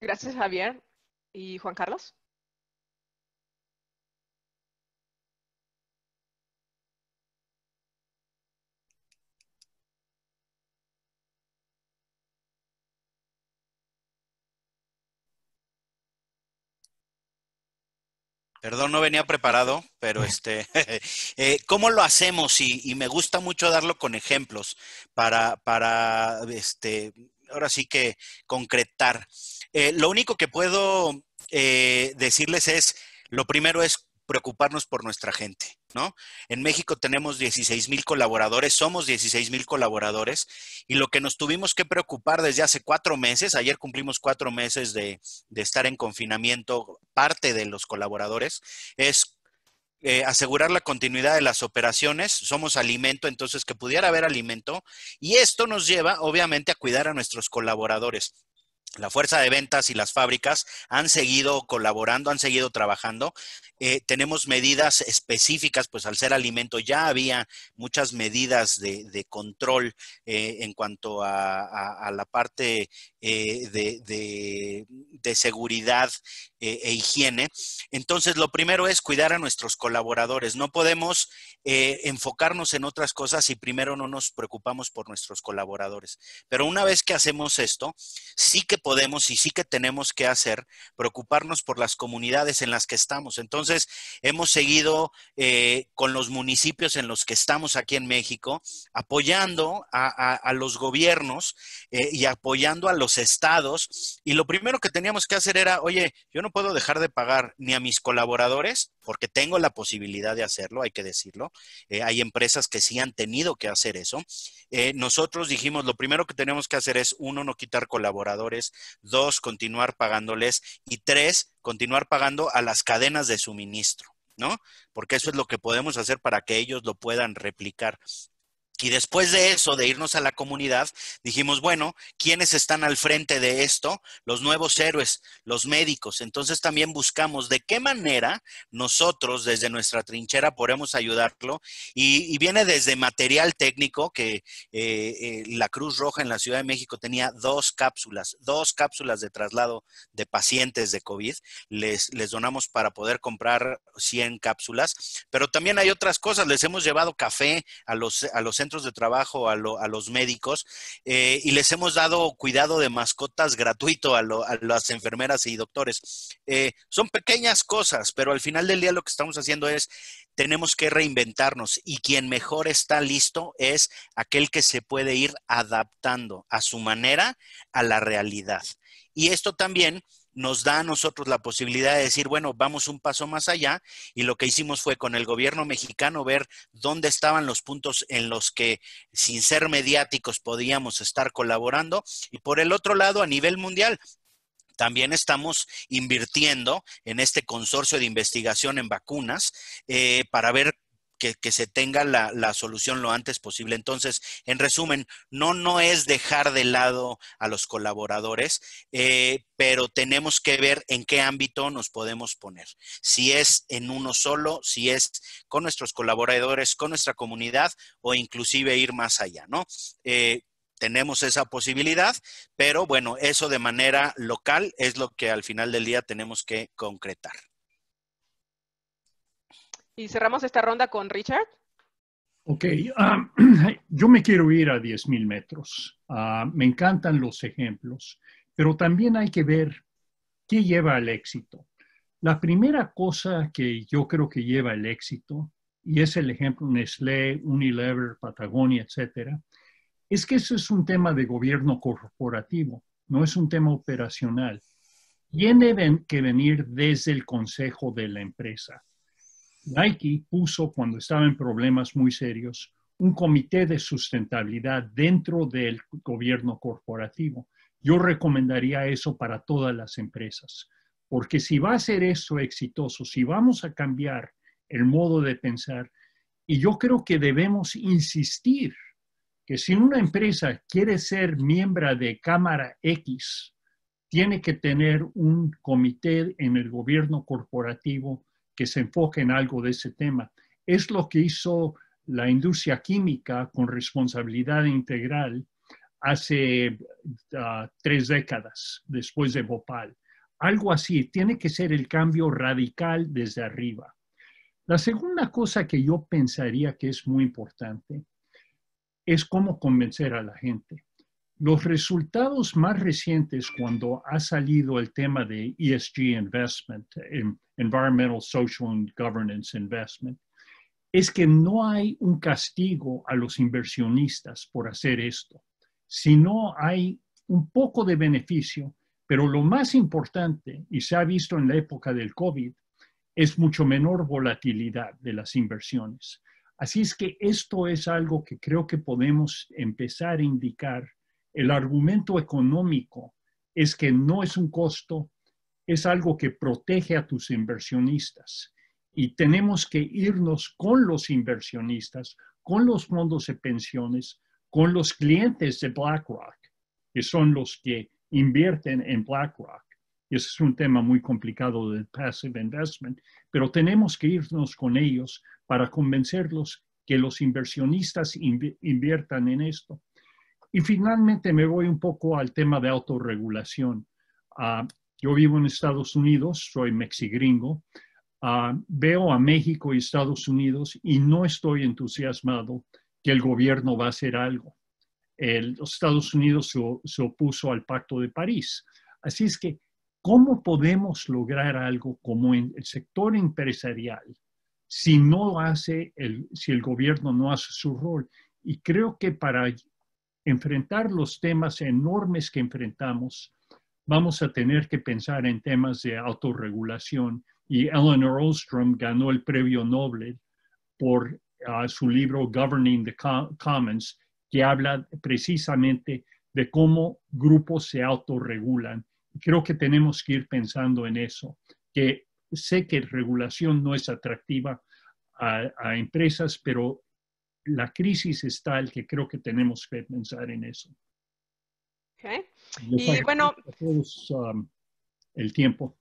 Gracias, Javier. ¿Y Juan Carlos? Perdón, no venía preparado, pero este, eh, ¿cómo lo hacemos? Y, y, me gusta mucho darlo con ejemplos para, para este, ahora sí que concretar. Eh, lo único que puedo eh, decirles es, lo primero es preocuparnos por nuestra gente, ¿no? En México tenemos 16 mil colaboradores, somos 16 mil colaboradores, y lo que nos tuvimos que preocupar desde hace cuatro meses, ayer cumplimos cuatro meses de estar en confinamiento, parte de los colaboradores, es eh, asegurar la continuidad de las operaciones, somos alimento, entonces que pudiera haber alimento, y esto nos lleva obviamente a cuidar a nuestros colaboradores. La fuerza de ventas y las fábricas han seguido colaborando, han seguido trabajando. Eh, tenemos medidas específicas, pues al ser alimento ya había muchas medidas de, control eh, en cuanto a, la parte de, de, seguridad eh, e higiene. Entonces, lo primero es cuidar a nuestros colaboradores. No podemos eh, enfocarnos en otras cosas si primero no nos preocupamos por nuestros colaboradores. Pero una vez que hacemos esto, sí que podemos y sí que tenemos que hacer preocuparnos por las comunidades en las que estamos. Entonces, hemos seguido eh, con los municipios en los que estamos aquí en México, apoyando a los gobiernos y apoyando a los estados. Y lo primero que teníamos que hacer era, oye, yo no puedo dejar de pagar ni a mis colaboradores, porque tengo la posibilidad de hacerlo, hay que decirlo. Eh, hay empresas que sí han tenido que hacer eso. Eh, nosotros dijimos, lo primero que tenemos que hacer es, uno, no quitar colaboradores, dos, continuar pagándoles y tres, continuar pagando a las cadenas de suministro. ¿no? Porque eso es lo que podemos hacer para que ellos lo puedan replicar. Y después de eso, de irnos a la comunidad, dijimos, bueno, ¿quiénes están al frente de esto? Los nuevos héroes, los médicos. Entonces también buscamos de qué manera nosotros desde nuestra trinchera podemos ayudarlo. Y, viene desde material técnico, que eh, eh, la Cruz Roja en la Ciudad de México tenía dos cápsulas, dos cápsulas de traslado de pacientes de COVID. Les, les donamos para poder comprar 100 cápsulas. Pero también hay otras cosas. Les hemos llevado café a los, a los centros de trabajo a, los médicos eh, y les hemos dado cuidado de mascotas gratuito a, las enfermeras y doctores. Eh, son pequeñas cosas, pero al final del día lo que estamos haciendo es tenemos que reinventarnos y quien mejor está listo es aquel que se puede ir adaptando a su manera a la realidad. Y esto también nos da a nosotros la posibilidad de decir, bueno, vamos un paso más allá y lo que hicimos fue con el gobierno mexicano ver dónde estaban los puntos en los que sin ser mediáticos podíamos estar colaborando y por el otro lado a nivel mundial. También estamos invirtiendo en este consorcio de investigación en vacunas eh, para ver que, se tenga la, solución lo antes posible. Entonces, en resumen, no, no es dejar de lado a los colaboradores, eh, pero tenemos que ver en qué ámbito nos podemos poner. Si es en uno solo, si es con nuestros colaboradores, con nuestra comunidad o inclusive ir más allá, ¿no? Eh, tenemos esa posibilidad, pero bueno, eso de manera local es lo que al final del día tenemos que concretar. Y cerramos esta ronda con Richard. Ok, ah, yo me quiero ir a 10.000 metros. Ah, me encantan los ejemplos, pero también hay que ver qué lleva al éxito. La primera cosa que yo creo que lleva al éxito, y es el ejemplo Nestlé, Unilever, Patagonia, etcétera, es que eso es un tema de gobierno corporativo, no es un tema operacional. Tiene que venir desde el consejo de la empresa Nike puso, cuando estaba en problemas muy serios, un comité de sustentabilidad dentro del gobierno corporativo. Yo recomendaría eso para todas las empresas, porque si va a ser eso exitoso, si vamos a cambiar el modo de pensar, y yo creo que debemos insistir que si una empresa quiere ser miembro de Cámara X, tiene que tener un comité en el gobierno corporativo que se enfoque en algo de ese tema. Es lo que hizo la industria química con responsabilidad integral hace ah, tres décadas después de Bhopal. Algo así, tiene que ser el cambio radical desde arriba. La segunda cosa que yo pensaría que es muy importante es cómo convencer a la gente. Los resultados más recientes cuando ha salido el tema de ESG investment, em, Environmental, Social and Governance investment, es que no hay un castigo a los inversionistas por hacer esto, sino hay un poco de beneficio, pero lo más importante, y se ha visto en la época del COVID, es mucho menor volatilidad de las inversiones. Así es que esto es algo que creo que podemos empezar a indicar el argumento económico es que no es un costo, es algo que protege a tus inversionistas. Y tenemos que irnos con los inversionistas, con los fondos de pensiones, con los clientes de BlackRock, que son los que invierten en BlackRock. Ese es un tema muy complicado del passive investment, pero tenemos que irnos con ellos para convencerlos que los inversionistas inviertan en esto. Y finalmente me voy un poco al tema de autorregulación. Ah, yo vivo en Estados Unidos, soy mexigringo, ah, veo a México y Estados Unidos y no estoy entusiasmado que el gobierno va a hacer algo. Estados Unidos se, opuso al Pacto de París. Así es que, ¿cómo podemos lograr algo como en el sector empresarial si no hace, el, si el gobierno no hace su rol? Y creo que para enfrentar los temas enormes que enfrentamos, vamos a tener que pensar en temas de autorregulación. Y Eleanor Ostrom ganó el premio Nobel por ah, su libro Governing the Commons, que habla precisamente de cómo grupos se autorregulan. Creo que tenemos que ir pensando en eso, que sé que regulación no es atractiva a empresas, pero la crisis es tal que creo que tenemos que pensar en eso. Okay. Y bueno, um, el tiempo.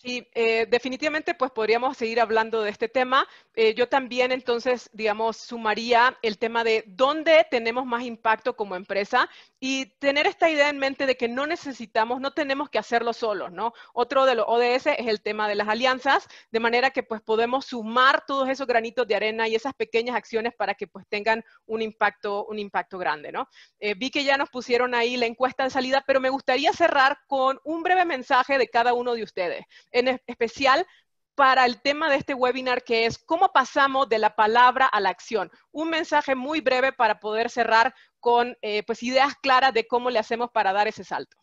Sí, eh, definitivamente pues podríamos seguir hablando de este tema. Eh, yo también entonces, digamos, sumaría el tema de dónde tenemos más impacto como empresa y tener esta idea en mente de que no necesitamos, no tenemos que hacerlo solos, ¿no? Otro de los ODS es el tema de las alianzas, de manera que pues podemos sumar todos esos granitos de arena y esas pequeñas acciones para que pues tengan un impacto, un impacto grande, ¿no? Eh, vi que ya nos pusieron ahí la encuesta de salida, pero me gustaría cerrar con un breve mensaje de cada uno de ustedes en especial para el tema de este webinar que es cómo pasamos de la palabra a la acción. Un mensaje muy breve para poder cerrar con eh, pues ideas claras de cómo le hacemos para dar ese salto.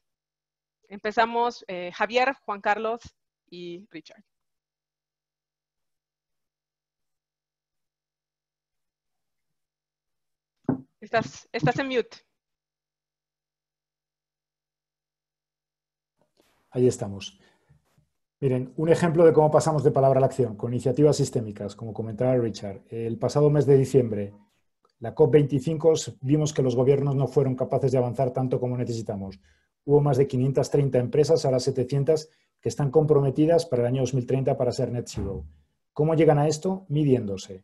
Empezamos eh, Javier, Juan Carlos y Richard. Estás, estás en mute. Ahí estamos. Miren, un ejemplo de cómo pasamos de palabra a la acción con iniciativas sistémicas, como comentaba Richard. El pasado mes de diciembre, la COP25, vimos que los gobiernos no fueron capaces de avanzar tanto como necesitamos. Hubo más de 530 empresas, a las 700, que están comprometidas para el año 2030 para ser net zero. ¿Cómo llegan a esto? Midiéndose.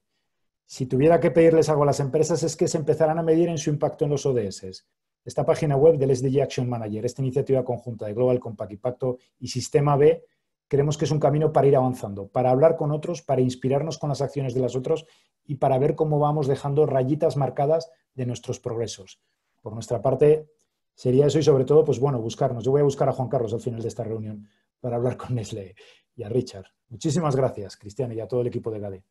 Si tuviera que pedirles algo a las empresas es que se empezaran a medir en su impacto en los ODS. Esta página web del SDG Action Manager, esta iniciativa conjunta de Global Compact Pacto y Sistema B, creemos que es un camino para ir avanzando, para hablar con otros, para inspirarnos con las acciones de las otras y para ver cómo vamos dejando rayitas marcadas de nuestros progresos. Por nuestra parte, sería eso y sobre todo, pues bueno, buscarnos. Yo voy a buscar a Juan Carlos al final de esta reunión para hablar con Nestlé y a Richard. Muchísimas gracias, Cristiana, y a todo el equipo de GADE.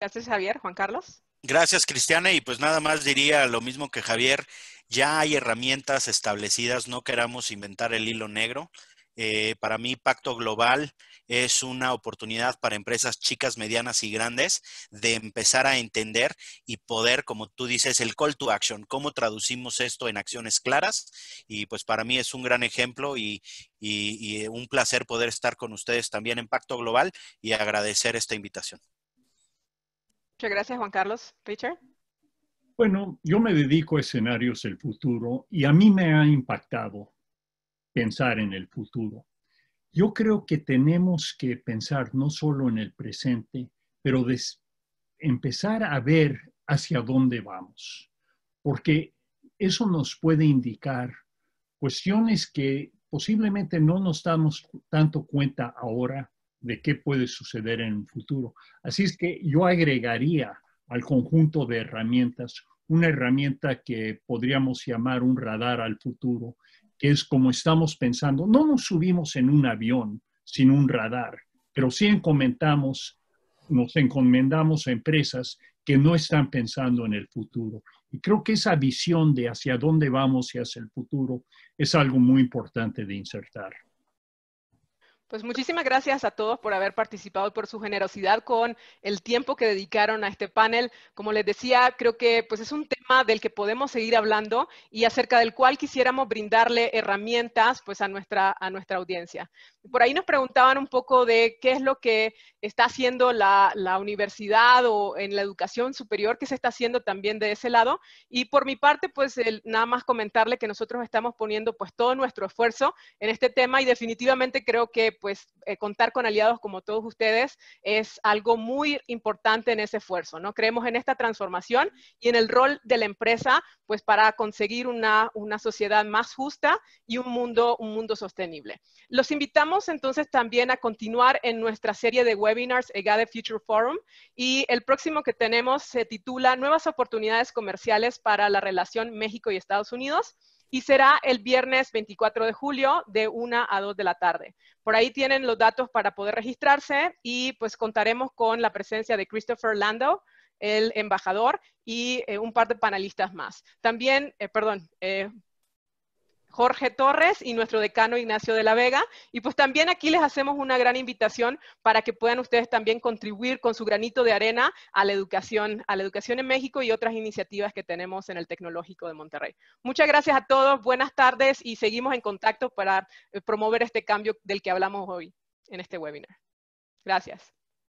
Gracias, Javier. Juan Carlos. Gracias, Cristiana. Y pues nada más diría lo mismo que Javier. Ya hay herramientas establecidas, no queramos inventar el hilo negro eh, para mí, Pacto Global es una oportunidad para empresas chicas, medianas y grandes de empezar a entender y poder, como tú dices, el call to action, cómo traducimos esto en acciones claras. Y pues para mí es un gran ejemplo y, y un placer poder estar con ustedes también en Pacto Global y agradecer esta invitación. Muchas gracias, Juan Carlos. Richard. Bueno, yo me dedico a escenarios del futuro y a mí me ha impactado pensar en el futuro. Yo creo que tenemos que pensar no solo en el presente, pero empezar a ver hacia dónde vamos, porque eso nos puede indicar cuestiones que posiblemente no nos damos tanto cuenta ahora de qué puede suceder en el futuro. Así es que yo agregaría al conjunto de herramientas una herramienta que podríamos llamar un radar al futuro, es como estamos pensando, no nos subimos en un avión sin un radar, pero sí encomendamos, nos encomendamos a empresas que no están pensando en el futuro. Y creo que esa visión de hacia dónde vamos y hacia el futuro es algo muy importante de insertar. Pues muchísimas gracias a todos por haber participado y por su generosidad con el tiempo que dedicaron a este panel. Como les decía, creo que pues es un tema del que podemos seguir hablando y acerca del cual quisiéramos brindarle herramientas pues, a, nuestra, a nuestra audiencia. Por ahí nos preguntaban un poco de qué es lo que está haciendo la, la universidad o en la educación superior, qué se está haciendo también de ese lado. Y por mi parte, pues nada más comentarle que nosotros estamos poniendo pues todo nuestro esfuerzo en este tema y definitivamente creo que pues eh, contar con aliados como todos ustedes es algo muy importante en ese esfuerzo, ¿no? Creemos en esta transformación y en el rol de la empresa, pues para conseguir una, una sociedad más justa y un mundo, un mundo sostenible. Los invitamos entonces también a continuar en nuestra serie de webinars EGADE Future Forum y el próximo que tenemos se titula Nuevas oportunidades comerciales para la relación México y Estados Unidos y será el viernes 24 de julio de 1 a 2 de la tarde. Por ahí tienen los datos para poder registrarse y pues contaremos con la presencia de Christopher Lando, el embajador y eh, un par de panelistas más. También, eh, perdón, eh, Jorge Torres y nuestro decano Ignacio de la Vega. Y pues también aquí les hacemos una gran invitación para que puedan ustedes también contribuir con su granito de arena a la a la educación en México y otras iniciativas que tenemos en el Tecnológico de Monterrey. Muchas gracias a todos, buenas tardes y seguimos en contacto para promover este cambio del que hablamos hoy en este webinar. Gracias.